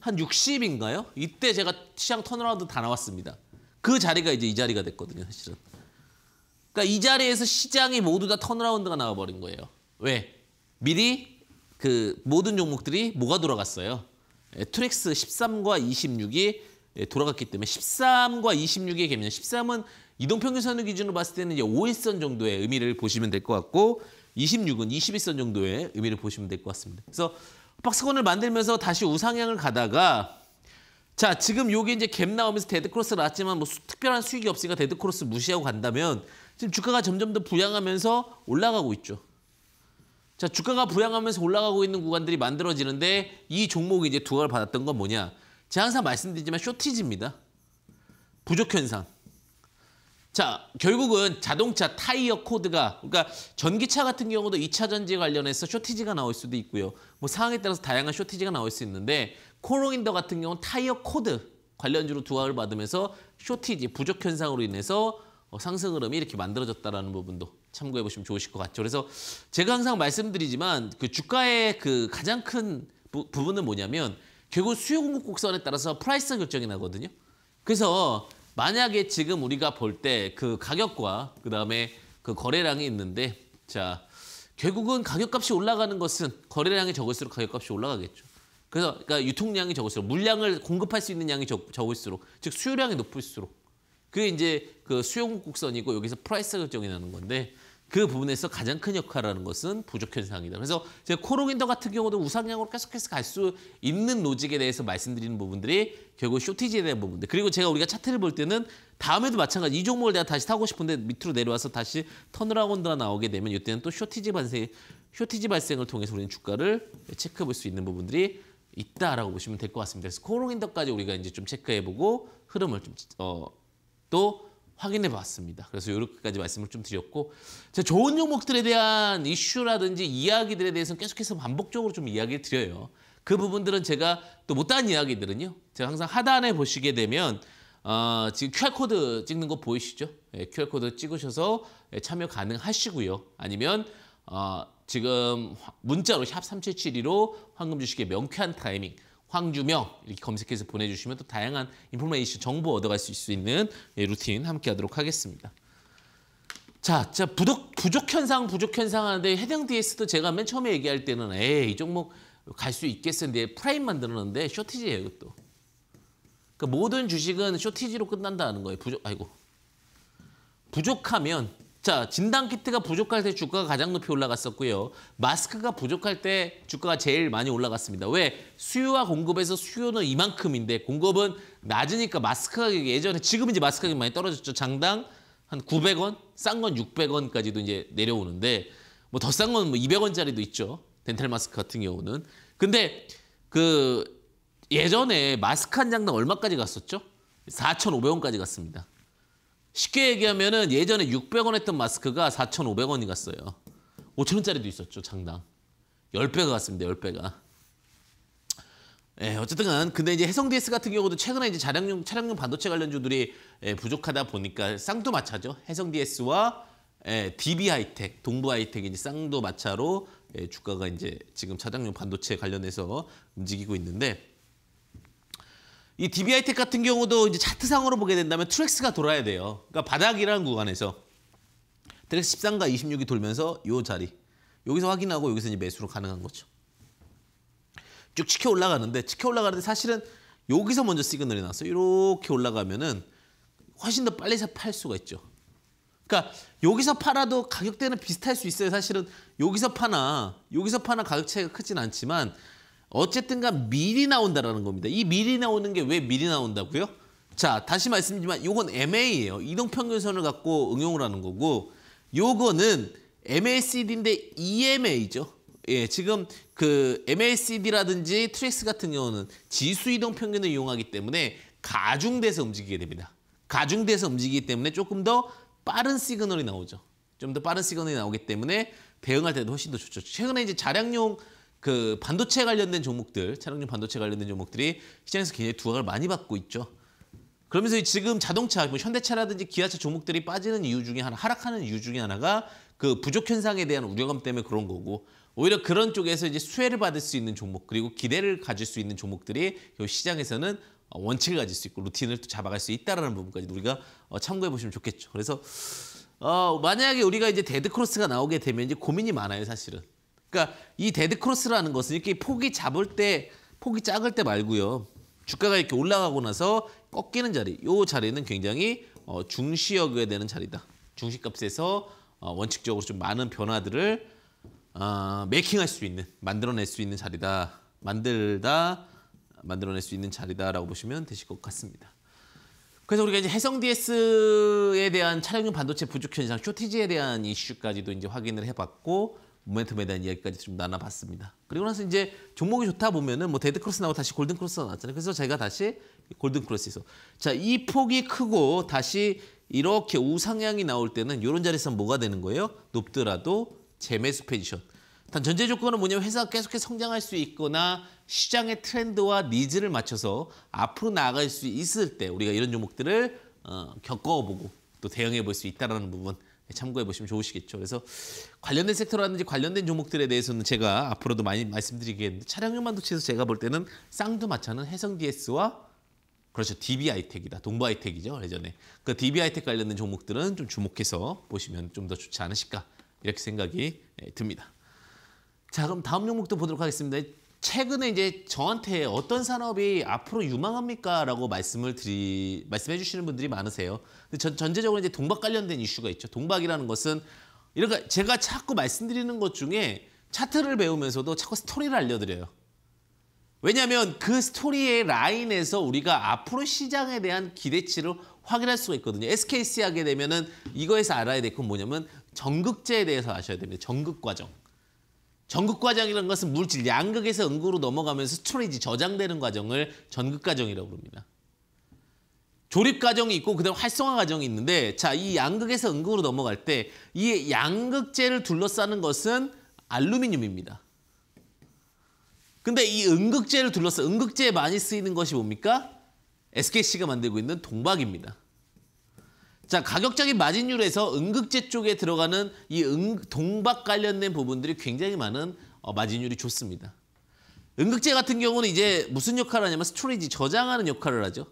한 60인가요? 이때 제가 시장 턴어라운드 다 나왔습니다. 그 자리가 이제 이 자리가 됐거든요, 사실은. 그러니까 이 자리에서 시장이 모두 다 턴어라운드가 나와버린 거예요. 왜? 미리 그 모든 종목들이 뭐가 돌아갔어요? 트렉스 13과 26이 돌아갔기 때문에 13과 26의 개념, 13은 이동평균 선을 기준으로 봤을 때는 이제 5일선 정도의 의미를 보시면 될 것 같고 26은 21선 정도의 의미를 보시면 될 것 같습니다. 그래서 박스권을 만들면서 다시 우상향을 가다가 자 지금 여기 이제 갭 나오면서 데드크로스 났지만 뭐 수, 특별한 수익이 없으니까 데드크로스 무시하고 간다면 지금 주가가 점점 더 부양하면서 올라가고 있죠. 자 주가가 부양하면서 올라가고 있는 구간들이 만들어지는데 이 종목이 이제 두각을 받았던 건 뭐냐. 제가 항상 말씀드리지만 쇼티지입니다. 부족 현상. 자, 결국은 자동차 타이어 코드가 그러니까 전기차 같은 경우도 2차 전지 관련해서 쇼티지가 나올 수도 있고요. 뭐 상황에 따라서 다양한 쇼티지가 나올 수 있는데 코로인더 같은 경우는 타이어 코드 관련주로 두각을 받으면서 쇼티지 부족 현상으로 인해서 어, 상승 흐름이 이렇게 만들어졌다라는 부분도 참고해 보시면 좋으실 것 같죠. 그래서 제가 항상 말씀드리지만 그 주가의 그 가장 큰 부, 부분은 뭐냐면 결국 수요 공급 곡선에 따라서 프라이스 결정이 나거든요. 그래서 만약에 지금 우리가 볼 때 그 가격과 그다음에 그 거래량이 있는데 자 결국은 가격값이 올라가는 것은 거래량이 적을수록 가격값이 올라가겠죠. 그래서 그러니까 유통량이 적을수록 물량을 공급할 수 있는 양이 적, 적을수록 즉 수요량이 높을수록 그게 이제 그수용국 곡선이고 여기서 프라이스 결정이 나는 건데 그 부분에서 가장 큰 역할을 하는 것은 부족 현상이다. 그래서 제가 코롱인더 같은 경우도 우상향으로 계속해서 갈 수 있는 로직에 대해서 말씀드리는 부분들이 결국 쇼티지에 대한 부분들. 그리고 제가 우리가 차트를 볼 때는 다음에도 마찬가지 이 종목을 내가 다시 타고 싶은데 밑으로 내려와서 다시 턴어라운드가 나오게 되면 이때는 또 쇼티지 발생 쇼티지 발생을 통해서 우리는 주가를 체크해 볼 수 있는 부분들이 있다라고 보시면 될 것 같습니다. 그래서 코롱인더까지 우리가 이제 좀 체크해보고 흐름을 좀어또 확인해 봤습니다. 그래서 이렇게까지 말씀을 좀 드렸고 제 좋은 종목들에 대한 이슈라든지 이야기들에 대해서는 계속해서 반복적으로 좀 이야기를 드려요. 그 부분들은 제가 또 못다한 이야기들은요. 제가 항상 하단에 보시게 되면 어, 지금 QR코드 찍는 거 보이시죠? 예, QR코드 찍으셔서 예, 참여 가능하시고요. 아니면 어, 지금 문자로 샵 3772로 황금 주식의 명쾌한 타이밍 황주명 이렇게 검색해서 보내주시면 또 다양한 인포메이션 정보 얻어갈 수 있는 예, 루틴 함께 하도록 하겠습니다. 자, 자 부족, 부족 현상, 부족 현상 하는데 해당 DS도 제가 맨 처음에 얘기할 때는 에이, 종목 갈 수 있겠는데 프라임 만들었는데 쇼티지예요, 이것도. 그러니까 모든 주식은 쇼티지로 끝난다는 거예요. 부족, 아이고. 부족하면 자, 진단 키트가 부족할 때 주가가 가장 높이 올라갔었고요. 마스크가 부족할 때 주가가 제일 많이 올라갔습니다. 왜? 수요와 공급에서 수요는 이만큼인데 공급은 낮으니까 마스크 가격이 예전에 지금 이제 마스크 가격이 많이 떨어졌죠. 장당 한 900원, 싼 건 600원까지도 이제 내려오는데 뭐 더 싼 건 뭐 200원짜리도 있죠. 덴탈 마스크 같은 경우는. 근데 그 예전에 마스크 한 장당 얼마까지 갔었죠? 4,500원까지 갔습니다. 쉽게 얘기하면은 예전에 600원 했던 마스크가 4,500원이 갔어요. 5,000원짜리도 있었죠, 장당. 10배가 갔습니다, 10배가. 예, 어쨌든 간 근데 이제 해성 DS 같은 경우도 최근에 이제 차량용 차량용 반도체 관련주들이 예, 부족하다 보니까 쌍두마차죠. 해성 DS와 예, DB 하이텍, 동부 하이텍이 이제 쌍두마차로 예, 주가가 이제 지금 차량용 반도체 관련해서 움직이고 있는데 이 DBI텍 같은 경우도 이제 차트상으로 보게 된다면 트랙스가 돌아야 돼요. 그러니까 바닥이라는 구간에서 트랙스 13과 26이 돌면서 이 자리 여기서 확인하고 여기서 이제 매수로 가능한 거죠. 쭉 치켜 올라가는데 치켜 올라가는데 사실은 여기서 먼저 시그널이 났어요. 이렇게 올라가면은 훨씬 더 빨리 팔 수가 있죠. 그러니까 여기서 팔아도 가격대는 비슷할 수 있어요. 사실은 여기서 파나 여기서 파나 가격 차이가 크진 않지만 어쨌든간 미리 나온다라는 겁니다. 이 미리 나오는 게 왜 미리 나온다고요? 자, 다시 말씀드리지만 이건 MA예요. 이동평균선을 갖고 응용을 하는 거고 요거는 MACD인데 EMA죠. 예, 지금 그 MACD라든지 트랙스 같은 경우는 지수 이동 평균을 이용하기 때문에 가중돼서 움직이게 됩니다. 가중돼서 움직이기 때문에 조금 더 빠른 시그널이 나오죠. 좀 더 빠른 시그널이 나오기 때문에 대응할 때도 훨씬 더 좋죠. 최근에 이제 자량용 그 반도체 관련된 종목들, 차량용 반도체 관련된 종목들이 시장에서 굉장히 두각을 많이 받고 있죠. 그러면서 지금 자동차, 뭐 현대차라든지 기아차 종목들이 빠지는 이유 중에 하나, 하락하는 이유 중에 하나가 그 부족 현상에 대한 우려감 때문에 그런 거고 오히려 그런 쪽에서 이제 수혜를 받을 수 있는 종목 그리고 기대를 가질 수 있는 종목들이 시장에서는 원칙을 가질 수 있고 루틴을 또 잡아갈 수 있다라는 부분까지 우리가 어, 참고해 보시면 좋겠죠. 그래서 어, 만약에 우리가 이제 데드크로스가 나오게 되면 이제 고민이 많아요, 사실은. 그러니까 이 데드 크로스라는 것은 이렇게 폭이 잡을 때 폭이 작을 때 말고요. 주가가 이렇게 올라가고 나서 꺾이는 자리, 이 자리는 굉장히 어, 중시 여겨야 되는 자리다. 중시값에서 어, 원칙적으로 좀 많은 변화들을 어, 메이킹할 수 있는, 만들어낼 수 있는 자리다. 만들다, 만들어낼 수 있는 자리다라고 보시면 되실 것 같습니다. 그래서 우리가 이제 해성 DS에 대한 차량용 반도체 부족 현상, 쇼티지에 대한 이슈까지도 이제 확인을 해봤고 모멘텀에 대한 이야기까지 좀 나눠봤습니다. 그리고 나서 이제 종목이 좋다 보면은 뭐 데드 크로스 나오고 다시 골든 크로스가 나왔잖아요. 그래서 제가 다시 골든 크로스에서 자 이 폭이 크고 다시 이렇게 우상향이 나올 때는 이런 자리에서 뭐가 되는 거예요? 높더라도 재매수 포지션. 단 전제 조건은 뭐냐면 회사가 계속해서 성장할 수 있거나 시장의 트렌드와 니즈를 맞춰서 앞으로 나아갈 수 있을 때 우리가 이런 종목들을 어, 겪어보고 또 대응해 볼 수 있다는 라 부분 참고해 보시면 좋으시겠죠. 그래서 관련된 섹터라든지 관련된 종목들에 대해서는 제가 앞으로도 많이 말씀드리겠는데 차량용 반도체에서 제가 볼 때는 쌍두마차는 해성 DS와 그렇죠. DBI텍이다. 동바이텍이죠. 예전에. 그 DBI텍 관련된 종목들은 좀 주목해서 보시면 좀 더 좋지 않으실까 이렇게 생각이 예, 듭니다. 자 그럼 다음 종목도 보도록 하겠습니다. 최근에 이제 저한테 어떤 산업이 앞으로 유망합니까라고 말씀을 드리 말씀해 주시는 분들이 많으세요. 근데 전, 전제적으로 이제 동박 관련된 이슈가 있죠. 동박이라는 것은 이렇게 제가 자꾸 말씀드리는 것 중에 차트를 배우면서도 자꾸 스토리를 알려드려요. 왜냐하면 그 스토리의 라인에서 우리가 앞으로 시장에 대한 기대치를 확인할 수가 있거든요. SKC 하게 되면은 이거에서 알아야 될 건 뭐냐면 정극제에 대해서 아셔야 됩니다. 정극 과정. 전극 과정이라는 것은 물질 양극에서 응극으로 넘어가면서 스토리지 저장되는 과정을 전극 과정이라고 부릅니다. 조립 과정이 있고 그다음 활성화 과정이 있는데 자이 양극에서 음극으로 넘어갈 때 이 양극재를 둘러싸는 것은 알루미늄입니다. 근데 이 음극재를 둘러싸 음극재에 많이 쓰이는 것이 뭡니까? SKC가 만들고 있는 동박입니다. 자 가격적인 마진율에서 응급제 쪽에 들어가는 이 응, 동박 관련된 부분들이 굉장히 많은 어, 마진율이 좋습니다. 응급제 같은 경우는 이제 무슨 역할을 하냐면 스토리지 저장하는 역할을 하죠.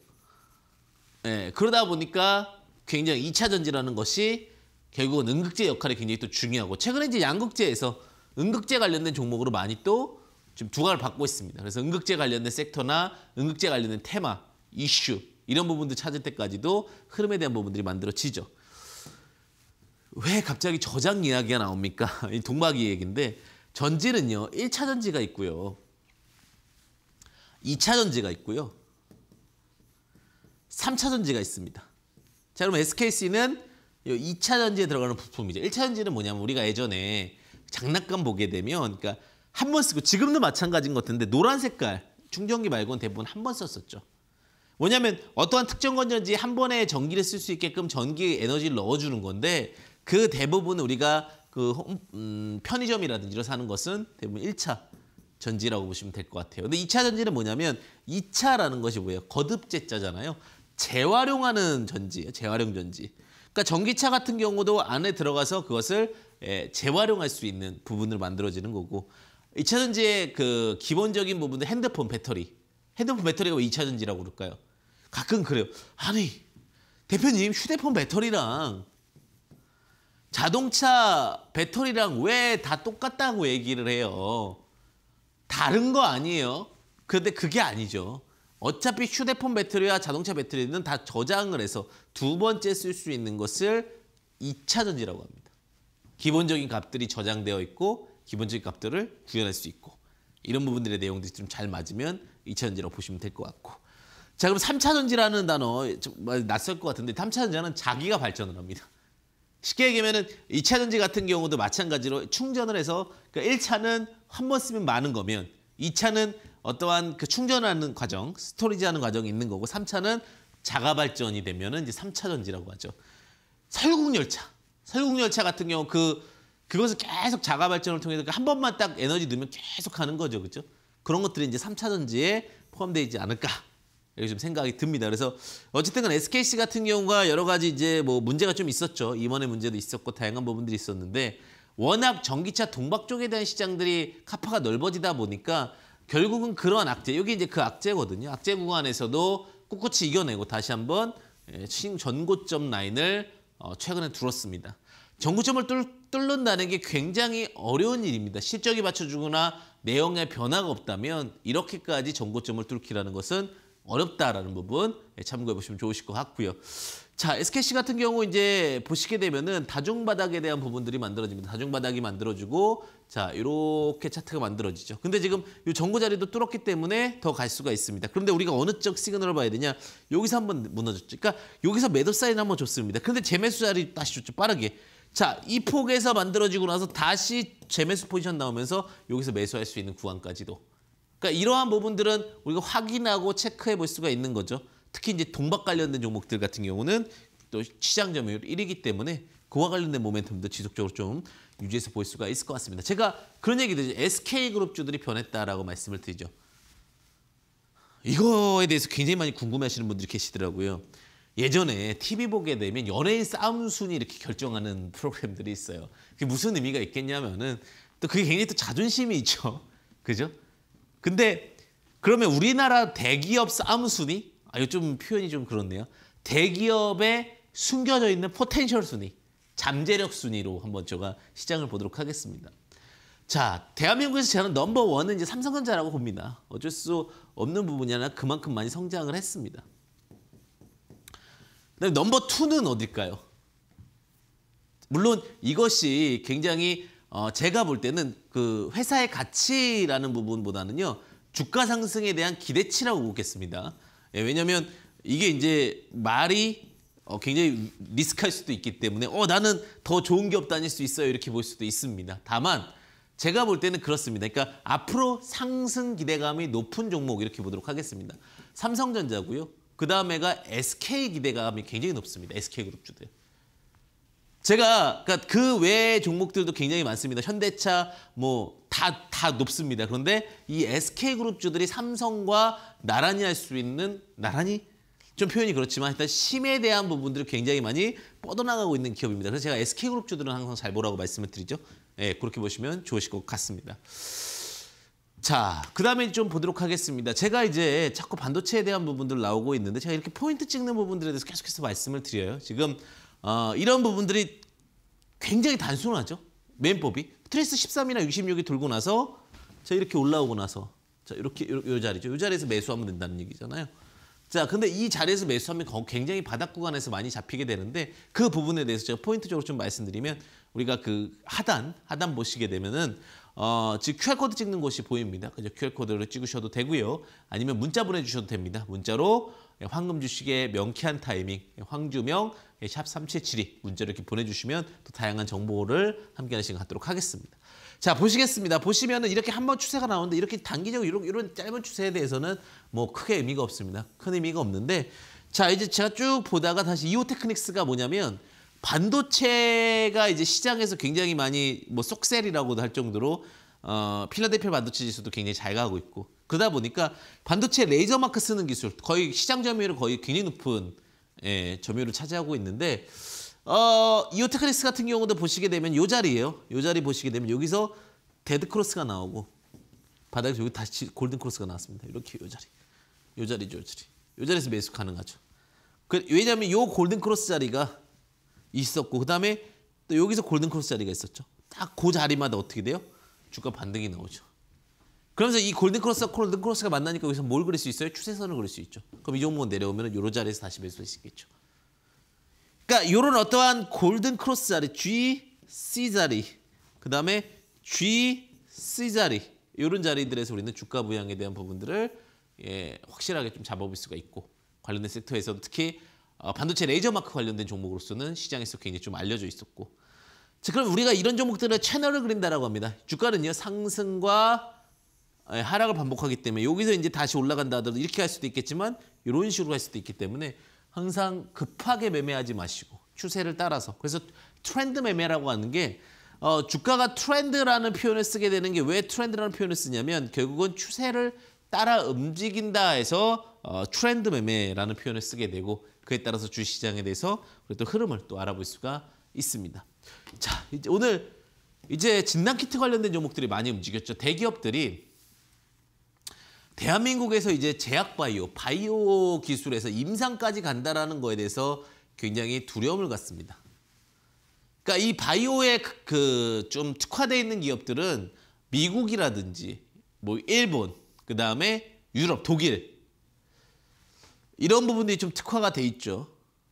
예, 그러다 보니까 굉장히 2차 전지라는 것이 결국은 응급제 역할이 굉장히 또 중요하고 최근에 이제 양극제에서 응급제 관련된 종목으로 많이 또 지금 두각을 받고 있습니다. 그래서 응급제 관련된 섹터나 응급제 관련된 테마, 이슈 이런 부분들 찾을 때까지도 흐름에 대한 부분들이 만들어지죠. 왜 갑자기 저장 이야기가 나옵니까? *laughs* 이동박이 얘기인데 전지는요. 1차 전지가 있고요. 2차 전지가 있고요. 3차 전지가 있습니다. 자, 그러면 SKC는 2차 전지에 들어가는 부품이죠. 1차 전지는 뭐냐면 우리가 예전에 장난감 보게 되면 그러니까 한 번 쓰고 지금도 마찬가지인 것 같은데 노란 색깔 충전기 말고는 대부분 한 번 썼었죠. 뭐냐면 어떠한 특정 건전지한 번에 전기를 쓸 수 있게끔 전기 에너지를 넣어주는 건데 그 대부분 우리가 그 홈, 음, 편의점이라든지 이런 사는 것은 대부분 1차 전지라고 보시면 될 것 같아요. 근데 2차 전지는 뭐냐면 2차라는 것이 뭐예요? 거듭제자잖아요. 재활용하는 전지예요. 재활용 전지. 그러니까 전기차 같은 경우도 안에 들어가서 그것을 예, 재활용할 수 있는 부분을 만들어지는 거고 2차 전지의 그 기본적인 부분은 핸드폰 배터리. 핸드폰 배터리가 왜 2차 전지라고 그럴까요? 가끔 그래요. 아니 대표님 휴대폰 배터리랑 자동차 배터리랑 왜 다 똑같다고 얘기를 해요. 다른 거 아니에요. 그런데 그게 아니죠. 어차피 휴대폰 배터리와 자동차 배터리는 다 저장을 해서 두 번째 쓸 수 있는 것을 2차 전지라고 합니다. 기본적인 값들이 저장되어 있고 기본적인 값들을 구현할 수 있고 이런 부분들의 내용들이 좀 잘 맞으면 2차 전지라고 보시면 될 것 같고 자 그럼 삼차전지라는 단어 좀 낯설 것 같은데 삼차전지는 자기가 발전을 합니다. 쉽게 얘기하면 이차전지 같은 경우도 마찬가지로 충전을 해서 그일차는 그러니 한번 쓰면 많은 거면 이차는 어떠한 그 충전하는 과정, 스토리지하는 과정이 있는 거고 삼차는 자가 발전이 되면은 이제 삼차전지라고 하죠. 설국열차. 설국열차 같은 경우 그 그것을 계속 자가 발전을 통해서 한 번만 딱 에너지 넣으면 계속 가는 거죠. 그렇죠? 그런 것들이 이제 삼차전지에 포함되 있지 않을까 이렇게 좀 생각이 듭니다. 그래서 어쨌든간 SKC 같은 경우가 여러 가지 이제 뭐 문제가 좀 있었죠. 임원의 문제도 있었고 다양한 부분들이 있었는데 워낙 전기차 동박 쪽에 대한 시장들이 카파가 넓어지다 보니까 결국은 그러한 악재, 여기 이제 그 악재거든요. 악재 구간에서도 꿋꿋이 이겨내고 다시 한번 예, 신전고점 라인을 어, 최근에 뚫었습니다. 전고점을 뚫, 뚫는다는 게 굉장히 어려운 일입니다. 실적이 받쳐주거나 내용에 변화가 없다면 이렇게까지 전고점을 뚫기라는 것은 어렵다라는 부분 예, 참고해 보시면 좋으실 것 같고요. 자, SKC 같은 경우 이제 보시게 되면은 다중바닥에 대한 부분들이 만들어집니다. 다중바닥이 만들어지고 자, 이렇게 차트가 만들어지죠. 근데 지금 이 전고 자리도 뚫었기 때문에 더 갈 수가 있습니다. 그런데 우리가 어느 쪽 시그널을 봐야 되냐? 여기서 한번 무너졌죠. 그러니까 여기서 매도 사인 한번 줬습니다. 근데 재매수 자리 다시 줬죠. 빠르게. 자, 이 폭에서 만들어지고 나서 다시 재매수 포지션 나오면서 여기서 매수할 수 있는 구간까지도 그러니까 이러한 부분들은 우리가 확인하고 체크해 볼 수가 있는 거죠. 특히 이제 동박 관련된 종목들 같은 경우는 또 시장 점유율 1위기 때문에 그와 관련된 모멘텀도 지속적으로 좀 유지해서 볼 수가 있을 것 같습니다. 제가 그런 얘기도 이제 SK그룹주들이 변했다라고 말씀을 드리죠. 이거에 대해서 굉장히 많이 궁금해하시는 분들이 계시더라고요. 예전에 TV 보게 되면 연예인 싸움 순위 이렇게 결정하는 *laughs* 프로그램들이 있어요. 그게 무슨 의미가 있겠냐면은 또 그게 굉장히 또 자존심이 있죠. *laughs* 그죠? 근데 그러면 우리나라 대기업 싸움순위 아, 이거 좀 표현이 좀 그렇네요. 대기업에 숨겨져 있는 포텐셜 순위, 잠재력 순위로 한번 제가 시장을 보도록 하겠습니다. 자, 대한민국에서 저는 넘버원은 이제 삼성전자라고 봅니다. 어쩔 수 없는 부분이나 그만큼 많이 성장을 했습니다. 그다음에 넘버투는 어딜까요? 물론 이것이 굉장히 어, 제가 볼 때는 그 회사의 가치라는 부분보다는요 주가 상승에 대한 기대치라고 보겠습니다. 예, 왜냐하면 이게 이제 말이 어, 굉장히 리스크할 수도 있기 때문에 어 나는 더 좋은 기업 다닐 수 있어요 이렇게 볼 수도 있습니다. 다만 제가 볼 때는 그렇습니다. 그러니까 앞으로 상승 기대감이 높은 종목 이렇게 보도록 하겠습니다. 삼성전자고요. 그 다음에가 SK 기대감이 굉장히 높습니다. SK그룹주들. 제가 그러니까 그 외의 종목들도 굉장히 많습니다. 현대차 뭐 다 다 높습니다. 그런데 이 SK 그룹주들이 삼성과 나란히 할 수 있는 나란히 좀 표현이 그렇지만 일단 심에 대한 부분들을 굉장히 많이 뻗어나가고 있는 기업입니다. 그래서 제가 SK 그룹주들은 항상 잘 보라고 말씀을 드리죠. 예, 네, 그렇게 보시면 좋으실 것 같습니다. 자, 그 다음에 좀 보도록 하겠습니다. 제가 이제 자꾸 반도체에 대한 부분들 나오고 있는데 제가 이렇게 포인트 찍는 부분들에 대해서 계속해서 말씀을 드려요. 지금 어, 이런 부분들이 굉장히 단순하죠. 맨법이. 트레이스 13이나 66이 돌고 나서 자 이렇게 올라오고 나서 자 이렇게 요, 요 자리죠. 요 자리에서 매수하면 된다는 얘기잖아요. 자 근데 이 자리에서 매수하면 굉장히 바닥 구간에서 많이 잡히게 되는데 그 부분에 대해서 제가 포인트적으로 좀 말씀드리면 우리가 그 하단 하단 보시게 되면은 어, 즉 QR코드 찍는 곳이 보입니다. 그죠? QR코드로 찍으셔도 되고요. 아니면 문자 보내주셔도 됩니다. 문자로 황금 주식의 명쾌한 타이밍 황주명 예, 샵3772 문자로 이렇게 보내주시면 또 다양한 정보를 함께하는 시간 갖도록 하겠습니다. 자 보시겠습니다. 보시면은 이렇게 한번 추세가 나오는데 이렇게 단기적으로 이런, 이런 짧은 추세에 대해서는 뭐 크게 의미가 없습니다. 큰 의미가 없는데 자 이제 제가 쭉 보다가 다시 이오 테크닉스가 뭐냐면 반도체가 이제 시장에서 굉장히 많이 뭐 쏙셀이라고도 할 정도로 어, 필라델피아 반도체 지수도 굉장히 잘 가고 있고 그러다 보니까 반도체 레이저 마크 쓰는 기술 거의 시장 점유율 거의 굉장히 높은 예, 점유율을 차지하고 있는데 어, 이오테크리스 같은 경우도 보시게 되면 요 자리예요. 요 자리 보시게 되면 여기서 데드 크로스가 나오고 바닥에 여기 다시 골든 크로스가 나왔습니다. 이렇게 요 자리. 요 자리죠, 요 자리. 요 자리에서 매수 가능하죠. 그, 왜냐하면 요 골든 크로스 자리가 있었고 그다음에 또 여기서 골든 크로스 자리가 있었죠. 딱 그 자리마다 어떻게 돼요? 주가 반등이 나오죠. 그러면서 이 골든크로스와 골든크로스가 만나니까 여기서 뭘 그릴 수 있어요? 추세선을 그릴 수 있죠. 그럼 이 종목은 내려오면 요런 자리에서 다시 매수할 수 있겠죠. 그러니까 요런 어떠한 골든크로스 자리, G, C 자리, 그 다음에 G, C 자리 요런 자리들에서 우리는 주가 부양에 대한 부분들을 예, 확실하게 좀 잡아볼 수가 있고 관련된 섹터에서도 특히 어, 반도체 레이저 마크 관련된 종목으로서는 시장에서 굉장히 좀 알려져 있었고 자 그럼 우리가 이런 종목들의 채널을 그린다라고 합니다. 주가는요 상승과 예, 하락을 반복하기 때문에 여기서 이제 다시 올라간다 하더라도 이렇게 할 수도 있겠지만 이런 식으로 할 수도 있기 때문에 항상 급하게 매매하지 마시고 추세를 따라서 그래서 트렌드 매매라고 하는 게 어, 주가가 트렌드라는 표현을 쓰게 되는 게 왜 트렌드라는 표현을 쓰냐면 결국은 추세를 따라 움직인다 해서 어, 트렌드 매매라는 표현을 쓰게 되고 그에 따라서 주시장에 대해서 우리 또 흐름을 또 알아볼 수가 있습니다. 자 이제 오늘 이제 진단 키트 관련된 종목들이 많이 움직였죠. 대기업들이 대한민국에서 이제 제약바이오, 바이오 기술에서 임상까지 간다라는 거에 대해서 굉장히 두려움을 갖습니다. 그러니까 이 바이오에 그좀 그 특화돼 있는 기업들은 미국이라든지 뭐 일본, 그 다음에 유럽, 독일 이런 부분들이 좀 특화가 돼 있죠.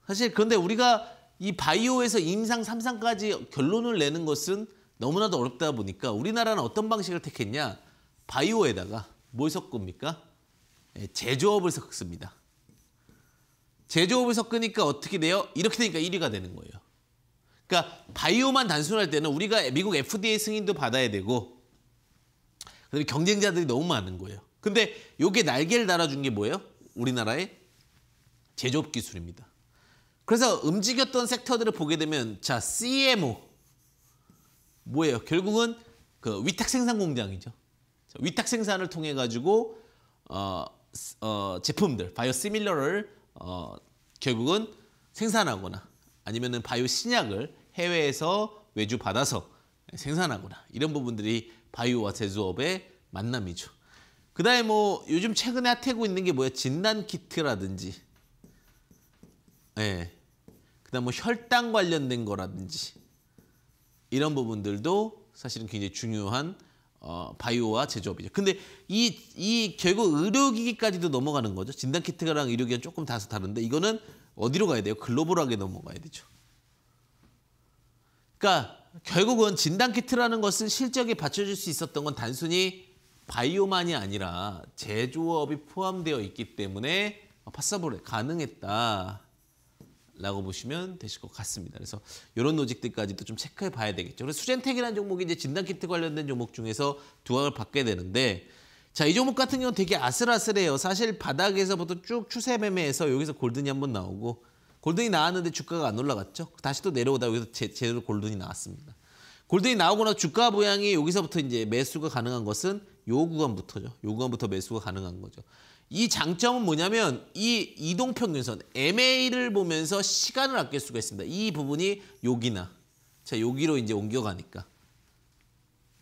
사실 그런데 우리가 이 바이오에서 임상 삼상까지 결론을 내는 것은 너무나도 어렵다 보니까 우리나라는 어떤 방식을 택했냐? 바이오에다가 뭘 뭐 섞습니까? 예, 제조업을 섞습니다. 제조업을 섞으니까 어떻게 돼요? 이렇게 되니까 1위가 되는 거예요. 그러니까 바이오만 단순할 때는 우리가 미국 FDA 승인도 받아야 되고 그다음에 경쟁자들이 너무 많은 거예요. 근데 요게 날개를 달아준 게 뭐예요? 우리나라의 제조업 기술입니다. 그래서 움직였던 섹터들을 보게 되면 자 CMO 뭐예요? 결국은 그 위탁 생산 공장이죠. 위탁 생산을 통해 가지고 어, 어, 제품들 바이오 시밀러를 어, 결국은 생산하거나 아니면은 바이오 신약을 해외에서 외주 받아서 생산하거나 이런 부분들이 바이오와 제조업의 만남이죠. 그다음에 뭐 요즘 최근에 핫하고 있는 게 뭐야? 진단 키트라든지, 예, 네. 그다음 뭐 혈당 관련된 거라든지 이런 부분들도 사실은 굉장히 중요한 어, 바이오와 제조업이죠. 근데 이, 이 결국 의료기기까지도 넘어가는 거죠. 진단키트랑 가 의료기기는 조금 다소 다른데 이거는 어디로 가야 돼요? 글로벌하게 넘어가야 되죠. 그러니까 결국은 진단키트라는 것은 실적이 받쳐줄 수 있었던 건 단순히 바이오만이 아니라 제조업이 포함되어 있기 때문에 파사블에 어, 가능했다. 라고 보시면 되실 것 같습니다. 그래서 이런 노직들까지도 좀 체크해 봐야 되겠죠. 그래서 수젠텍이라는 종목이 이제 진단키트 관련된 종목 중에서 두각을 받게 되는데 자, 이 종목 같은 경우는 되게 아슬아슬해요. 사실 바닥에서부터 쭉 추세 매매해서 여기서 골든이 한번 나오고 골든이 나왔는데 주가가 안 올라갔죠. 다시 또 내려오다 여기서 제, 제대로 골든이 나왔습니다. 골든이 나오거나 주가 모양이 여기서부터 이제 매수가 가능한 것은 요 구간부터죠. 요 구간부터 매수가 가능한 거죠. 이 장점은 뭐냐면 이 이동평균선 MA를 보면서 시간을 아낄 수가 있습니다. 이 부분이 여기나 자 여기로 이제 옮겨가니까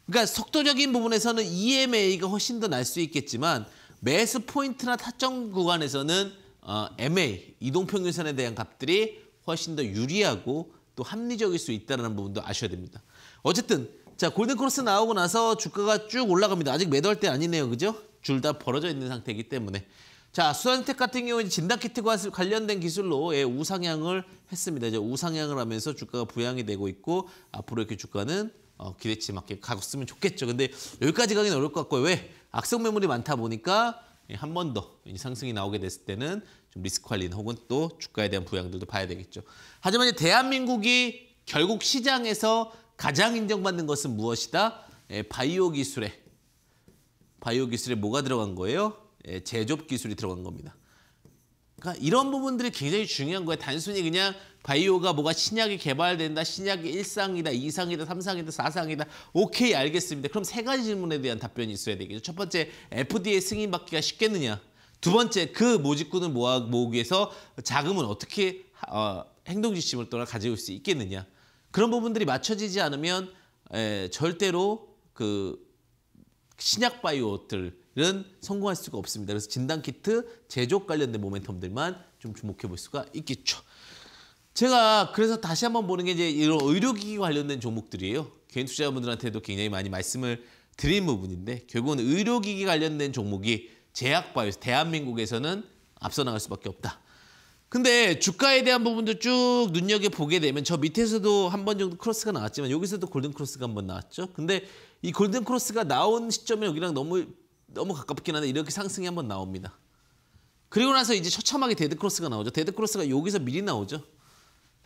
그러니까 속도적인 부분에서는 EMA가 훨씬 더 날 수 있겠지만 매수 포인트나 타점 구간에서는 어, MA 이동평균선에 대한 값들이 훨씬 더 유리하고 또 합리적일 수 있다는 부분도 아셔야 됩니다. 어쨌든 자 골든크로스 나오고 나서 주가가 쭉 올라갑니다. 아직 매도할 때 아니네요. 그죠? 둘다 벌어져 있는 상태이기 때문에 자 수산택 같은 경우에 진단 키트와 관련된 기술로 예, 우상향을 했습니다. 이제 우상향을 하면서 주가가 부양이 되고 있고 앞으로 이렇게 주가는 어, 기대치 맞게 가갔으면 좋겠죠. 근데 여기까지 가긴 어려울 것 같고요. 왜? 악성 매물이 많다 보니까 예, 한번 더 상승이 나오게 됐을 때는 좀 리스크 관리 혹은 또 주가에 대한 부양들도 봐야 되겠죠. 하지만 이제 대한민국이 결국 시장에서 가장 인정받는 것은 무엇이다? 예, 바이오 기술의 바이오 기술에 뭐가 들어간 거예요? 예, 제조업 기술이 들어간 겁니다. 그러니까 이런 부분들이 굉장히 중요한 거예요. 단순히 그냥 바이오가 뭐가 신약이 개발된다, 신약이 일상이다이상이다삼상이다사상이다 오케이, 알겠습니다. 그럼 세 가지 질문에 대한 답변이 있어야 되겠죠. 첫 번째, FDA 승인받기가 쉽겠느냐? 두 번째, 그 모집군을 모아, 모으기 위해서 자금은 어떻게 어, 행동지침을 떠 가져올 수 있겠느냐? 그런 부분들이 맞춰지지 않으면 에, 절대로 그 신약 바이오들은 성공할 수가 없습니다. 그래서 진단 키트 제조 관련된 모멘텀들만 좀 주목해 볼 수가 있겠죠. 제가 그래서 다시 한번 보는 게 이제 이런 의료기기 관련된 종목들이에요. 개인 투자자분들한테도 굉장히 많이 말씀을 드린 부분인데 결국은 의료기기 관련된 종목이 제약 바이오 대한민국에서는 앞서 나갈 수밖에 없다. 근데 주가에 대한 부분도 쭉 눈여겨보게 되면 저 밑에서도 한 번 정도 크로스가 나왔지만 여기서도 골든 크로스가 한 번 나왔죠. 근데 이 골든 크로스가 나온 시점에 여기랑 너무 너무 가깝긴 한데 이렇게 상승이 한번 나옵니다. 그리고 나서 이제 처참하게 데드 크로스가 나오죠. 데드 크로스가 여기서 미리 나오죠.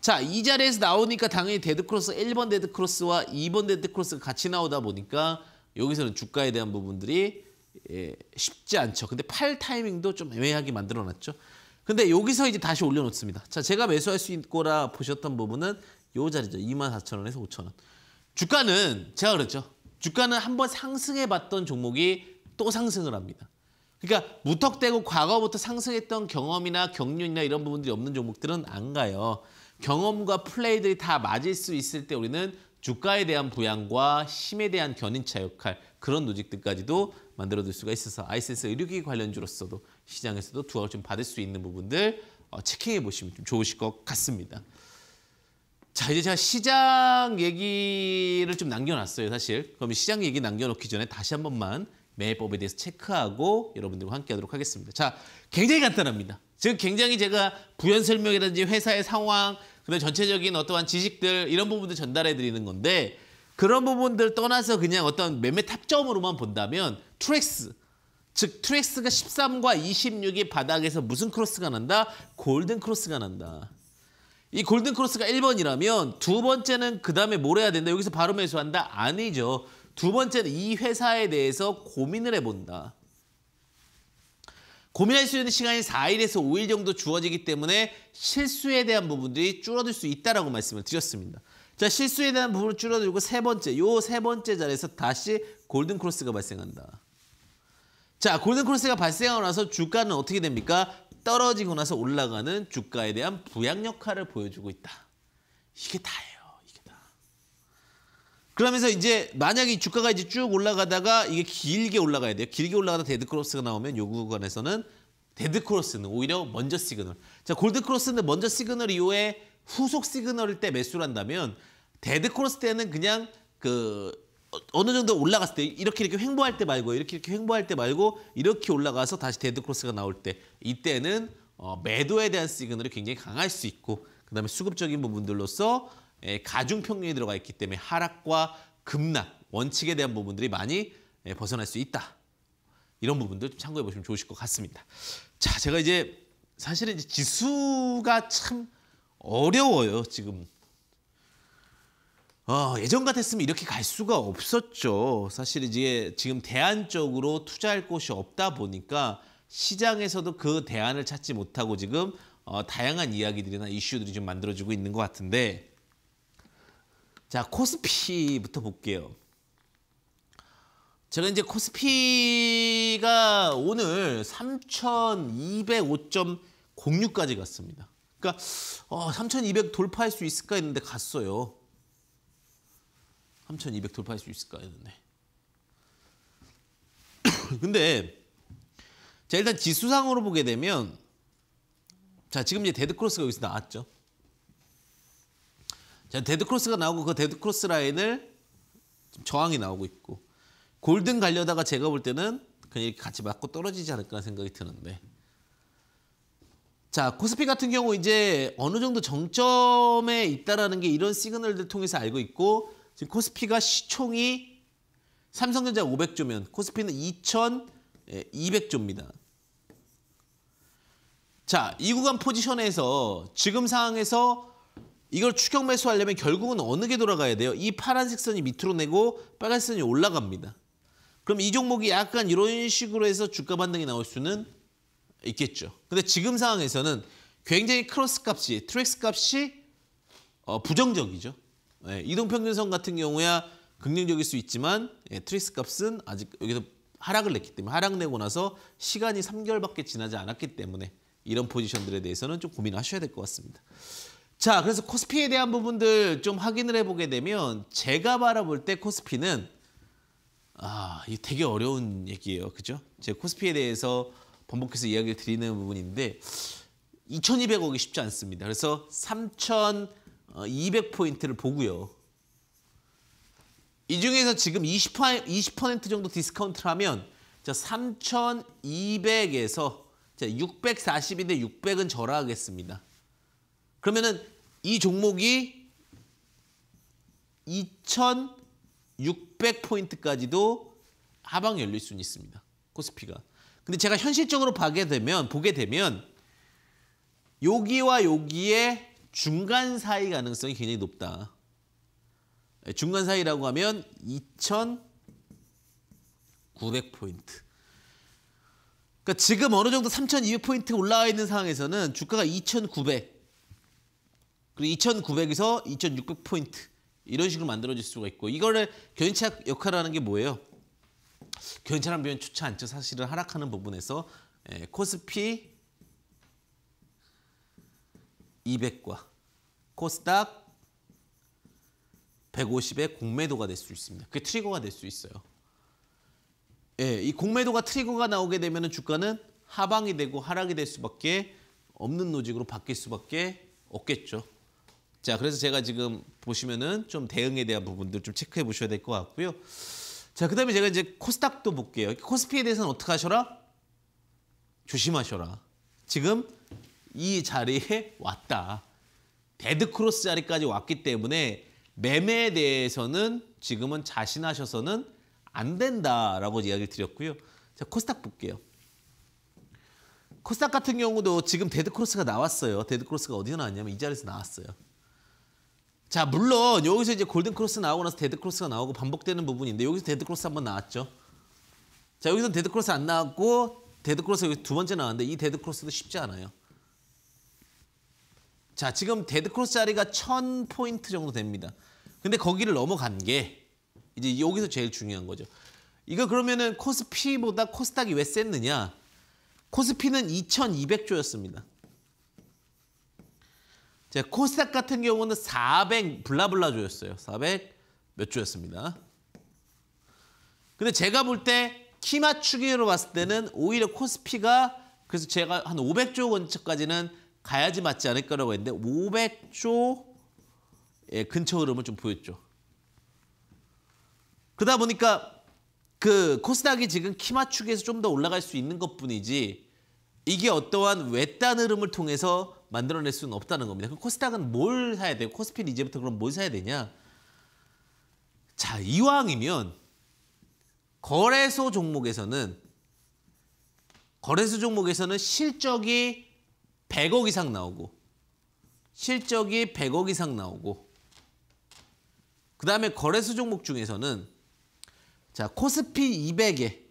자, 이 자리에서 나오니까 당연히 데드 크로스 1번 데드 크로스와 2번 데드 크로스가 같이 나오다 보니까 여기서는 주가에 대한 부분들이 예, 쉽지 않죠. 근데 팔 타이밍도 좀 애매하게 만들어 놨죠. 근데 여기서 이제 다시 올려 놓습니다. 자, 제가 매수할 수 있거라 보셨던 부분은 요 자리죠. 24,000원에서 5,000원. 주가는 제가 그랬죠. 주가는 한번 상승해 봤던 종목이 또 상승을 합니다. 그러니까 무턱대고 과거부터 상승했던 경험이나 경륜이나 이런 부분들이 없는 종목들은 안 가요. 경험과 플레이들이 다 맞을 수 있을 때 우리는 주가에 대한 부양과 힘에 대한 견인차 역할 그런 노직들까지도 만들어둘 수가 있어서 아이센의료기 관련주로서도 시장에서도 두각을 좀 받을 수 있는 부분들 어, 체킹해 보시면 좀 좋으실 것 같습니다. 자 이제 제가 시장 얘기를 좀 남겨놨어요 사실 그럼 시장 얘기 남겨놓기 전에 다시 한 번만 매매법에 대해서 체크하고 여러분들과 함께 하도록 하겠습니다 자 굉장히 간단합니다 지금 굉장히 제가 부연 설명이라든지 회사의 상황 그다음 전체적인 어떠한 지식들 이런 부분들 전달해 드리는 건데 그런 부분들 떠나서 그냥 어떤 매매 탑점으로만 본다면 트렉스 즉 트렉스가 13과 26이 바닥에서 무슨 크로스가 난다? 골든 크로스가 난다. 이 골든 크로스가 1번이라면 두 번째는 그 다음에 뭘 해야 된다. 여기서 바로 매수한다. 아니죠. 두 번째는 이 회사에 대해서 고민을 해본다. 고민할 수 있는 시간이 4일에서 5일 정도 주어지기 때문에 실수에 대한 부분들이 줄어들 수 있다라고 말씀을 드렸습니다. 자, 실수에 대한 부분을 줄어들고 세 번째, 요 세 번째 자리에서 다시 골든 크로스가 발생한다. 자, 골든 크로스가 발생하고 나서 주가는 어떻게 됩니까? 떨어지고 나서 올라가는 주가에 대한 부양 역할을 보여주고 있다. 이게 다예요. 이게 다. 그러면서 이제 만약에 주가가 이제 쭉 올라가다가 이게 길게 올라가야 돼요. 길게 올라가다 데드 크로스가 나오면 요 구간에서는 데드 크로스는 오히려 먼저 시그널. 자, 골드 크로스는 먼저 시그널 이후에 후속 시그널일 때 매수를 한다면 데드 크로스 때는 그냥 그 어느 정도 올라갔을 때 이렇게 이렇게 횡보할 때 말고 이렇게 이렇게 횡보할 때 말고 이렇게 올라가서 다시 데드 크로스가 나올 때 이때는 어, 매도에 대한 시그널이 굉장히 강할 수 있고 그다음에 수급적인 부분들로서 에, 예, 가중 평균이 들어가 있기 때문에 하락과 급락 원칙에 대한 부분들이 많이 에, 예, 벗어날 수 있다 이런 부분들 좀 참고해 보시면 좋으실 것 같습니다. 자 제가 이제 사실은 이제 지수가 참 어려워요 지금 어, 예전 같았으면 이렇게 갈 수가 없었죠. 사실 이제 지금 대안적으로 투자할 곳이 없다 보니까 시장에서도 그 대안을 찾지 못하고 지금 어, 다양한 이야기들이나 이슈들이 좀 만들어지고 있는 것 같은데 자 코스피부터 볼게요. 제가 이제 코스피가 오늘 3,205.06까지 갔습니다. 그러니까 어, 3,200 돌파할 수 있을까 했는데 갔어요. 3,200 돌파할 수 있을까 했는데. *coughs* 근데 자 일단 지수상으로 보게 되면 자 지금 이제 데드크로스가 여기서 나왔죠. 자 데드크로스가 나오고 그 데드크로스 라인을 저항이 나오고 있고 골든 갈려다가 제가 볼 때는 그냥 이렇게 같이 맞고 떨어지지 않을까 생각이 드는데 자 코스피 같은 경우 이제 어느 정도 정점에 있다라는 게 이런 시그널들 통해서 알고 있고 지금 코스피가 시총이 삼성전자 500조면 코스피는 2,200조입니다. 예, 자, 이 구간 포지션에서 지금 상황에서 이걸 추격 매수하려면 결국은 어느 게 돌아가야 돼요? 이 파란색 선이 밑으로 내고 빨간 선이 올라갑니다. 그럼 이 종목이 약간 이런 식으로 해서 주가 반등이 나올 수는 있겠죠. 근데 지금 상황에서는 굉장히 크로스 값이, 트랙스 값이 어, 부정적이죠. 예, 이동평균선 같은 경우야 긍정적일 수 있지만 예, 트리스 값은 아직 여기서 하락을 냈기 때문에 하락 내고 나서 시간이 3개월밖에 지나지 않았기 때문에 이런 포지션들에 대해서는 좀 고민하셔야 될 것 같습니다. 자, 그래서 코스피에 대한 부분들 좀 확인을 해보게 되면 제가 바라볼 때 코스피는 아, 이 되게 어려운 얘기예요. 그죠? 제 코스피에 대해서 번복해서 이야기를 드리는 부분인데 2200억이 쉽지 않습니다. 그래서 3천 0 0 200포인트를 어, 보고요. 이 중에서 지금 20%, 정도 디스카운트를 하면 3,200에서 640인데 600은 절하하겠습니다. 그러면은 이 종목이 2,600포인트까지도 하방 열릴 수는 있습니다. 코스피가. 근데 제가 현실적으로 보게 되면 보게 되면 여기와 여기에 중간 사이 가능성이 굉장히 높다. 예, 중간 사이라고 하면 2,900포인트. 그러니까 지금 어느 정도 3,200포인트 올라와 있는 상황에서는 주가가 2,900 그리고 2,900에서 2,600포인트 이런 식으로 만들어질 수가 있고 이거를 견차 역할하는 게 뭐예요? 견차랑 비면 좋지 않죠. 사실은 하락하는 부분에서 예, 코스피 200과 코스닥 150의 공매도가 될 수 있습니다. 그게 트리거가 될 수 있어요. 예, 이 공매도가 트리거가 나오게 되면 주가는 하방이 되고 하락이 될 수밖에 없는 노직으로 바뀔 수밖에 없겠죠. 자, 그래서 제가 지금 보시면은 좀 대응에 대한 부분들 좀 체크해 보셔야 될 것 같고요. 자, 그 다음에 제가 이제 코스닥도 볼게요. 코스피에 대해서는 어떻게 하셔라? 조심하셔라. 지금 이 자리에 *laughs* 왔다. 데드크로스 자리까지 왔기 때문에 매매에 대해서는 지금은 자신하셔서는 안 된다라고 이야기를 드렸고요. 자, 코스닥 볼게요. 코스닥 같은 경우도 지금 데드크로스가 나왔어요. 데드크로스가 어디서 나왔냐면 이 자리에서 나왔어요. 자, 물론 여기서 이제 골든크로스 나오고 나서 데드크로스가 나오고 반복되는 부분인데 여기서 데드크로스 한번 나왔죠. 자, 여기서 데드크로스 안 나왔고 데드크로스 여기 두 번째 나왔는데 이 데드크로스도 쉽지 않아요. 자, 지금 데드크로스 자리가 1000포인트 정도 됩니다. 근데 거기를 넘어간 게 이제 여기서 제일 중요한 거죠. 이거 그러면은 코스피보다 코스닥이 왜 셌느냐? 코스피는 2200조였습니다. 자, 코스닥 같은 경우는 400 블라블라 조였어요. 400 몇 조였습니다. 근데 제가 볼 때키마추기로 봤을 때는 오히려 코스피가 그래서 제가 한 500조 원까지는 가야지 맞지 않을까라고 했는데 500조 의 예, 근처 흐름을 좀 보였죠. 그러다 보니까 그 코스닥이 지금 키맞추에서좀 더 올라갈 수 있는 것뿐이지 이게 어떠한 외딴 흐름을 통해서 만들어낼 수는 없다는 겁니다. 그 코스닥은 뭘 사야 돼요? 코스피 이제부터 그럼 뭘 사야 되냐? 자 이왕이면 거래소 종목에서는 거래소 종목에서는 실적이 100억 이상 나오고 실적이 100억 이상 나오고 그 다음에 거래소 종목 중에서는 자 코스피 200에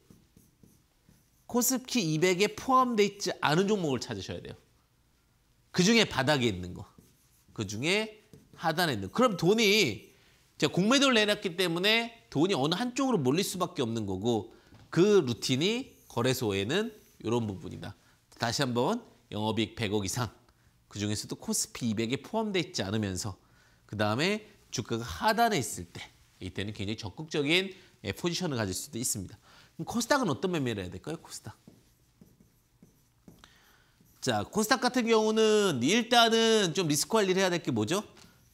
코스피 200에 포함되어 있지 않은 종목을 찾으셔야 돼요. 그중에 바닥에 있는 거. 그중에 하단에 있는 거. 그럼 돈이 제가 공매도를 내놨기 때문에 돈이 어느 한쪽으로 몰릴 수밖에 없는 거고 그 루틴이 거래소에는 이런 부분이다. 다시 한번 영업이익 100억 이상 그중에서도 코스피 200에 포함되어 있지 않으면서 그 다음에 주가가 하단에 있을 때 이때는 굉장히 적극적인 예, 포지션을 가질 수도 있습니다. 코스닥은 어떤 매매를 해야 될까요? 코스닥. 자, 코스닥 같은 경우는 일단은 좀 리스크 관리를 해야 될 게 뭐죠?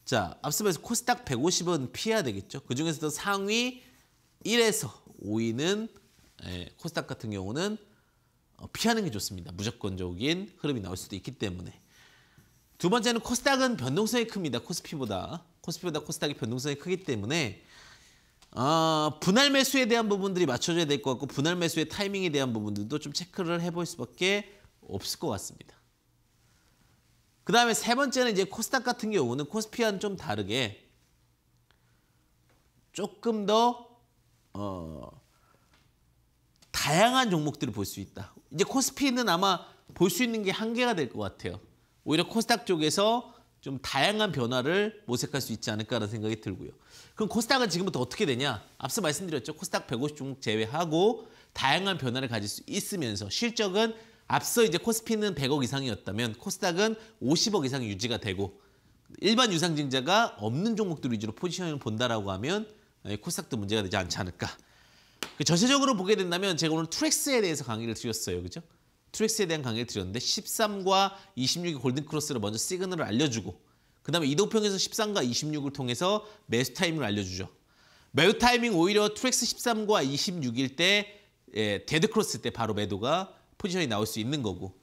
자, 앞서 면서 코스닥 150은 피해야 되겠죠. 그중에서도 상위 1에서 5위는 에, 예, 코스닥 같은 경우는 어, 피하는 게 좋습니다. 무조건적인 흐름이 나올 수도 있기 때문에 두 번째는 코스닥은 변동성이 큽니다. 코스피보다 코스피보다 코스닥이 변동성이 크기 때문에 어, 분할 매수에 대한 부분들이 맞춰져야 될 것 같고 분할 매수의 타이밍에 대한 부분들도 좀 체크를 해볼 수밖에 없을 것 같습니다. 그 다음에 세 번째는 이제 코스닥 같은 경우는 코스피와는 좀 다르게 조금 더 어, 다양한 종목들을 볼 수 있다. 이제 코스피는 아마 볼 수 있는 게 한계가 될 것 같아요. 오히려 코스닥 쪽에서 좀 다양한 변화를 모색할 수 있지 않을까라는 생각이 들고요. 그럼 코스닥은 지금부터 어떻게 되냐? 앞서 말씀드렸죠. 코스닥 150 종목 제외하고 다양한 변화를 가질 수 있으면서 실적은 앞서 이제 코스피는 100억 이상이었다면 코스닥은 50억 이상 유지가 되고 일반 유상증자가 없는 종목들 위주로 포지션을 본다라고 하면 예, 코스닥도 문제가 되지 않지 않을까. 그 전체적으로 보게 된다면 제가 오늘 트랙스에 대해서 강의를 드렸어요. 그죠? 트랙스에 대한 강의를 드렸는데 13과 26의 골든크로스를 먼저 시그널을 알려주고 그 다음에 이동평에서 13과 26을 통해서 매수 타이밍을 알려주죠. 매우 타이밍 오히려 트랙스 13과 26일 때 예, 데드크로스 때 바로 매도가 포지션이 나올 수 있는 거고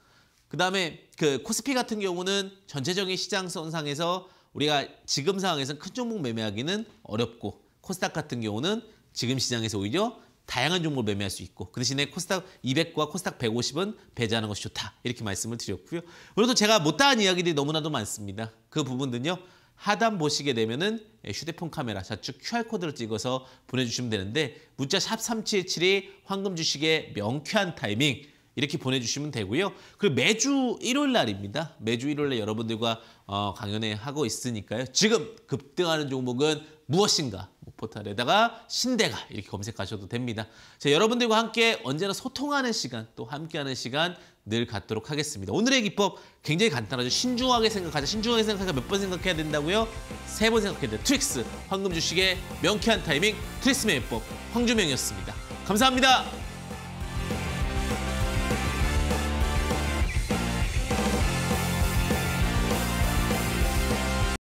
그다음에 그 코스피 같은 경우는 전체적인 시장선상에서 우리가 지금 상황에서큰 종목 매매하기는 어렵고 코스닥 같은 경우는 지금 시장에서 오히려 다양한 종목을 매매할 수 있고 그 대신에 코스닥 200과 코스닥 150은 배제하는 것이 좋다 이렇게 말씀을 드렸고요. 오늘도 제가 못다한 이야기들이 너무나도 많습니다. 그 부분은요. 하단 보시게 되면은 휴대폰 카메라 좌측 QR코드를 찍어서 보내주시면 되는데 문자 샵 3777이 황금 주식의 명쾌한 타이밍 이렇게 보내주시면 되고요. 그리고 매주 일요일 날입니다. 매주 일요일날 여러분들과 어, 강연회 하고 있으니까요. 지금 급등하는 종목은 무엇인가 포털에다가 신대가 이렇게 검색하셔도 됩니다. 자, 여러분들과 함께 언제나 소통하는 시간 또 함께하는 시간 늘 갖도록 하겠습니다. 오늘의 기법 굉장히 간단하죠. 신중하게 생각하자. 신중하게 생각하자몇 번 생각해야 된다고요? 세 번 생각해야 돼요. 트릭스 황금 주식의 명쾌한 타이밍 트리스 매매법 황주명이었습니다. 감사합니다.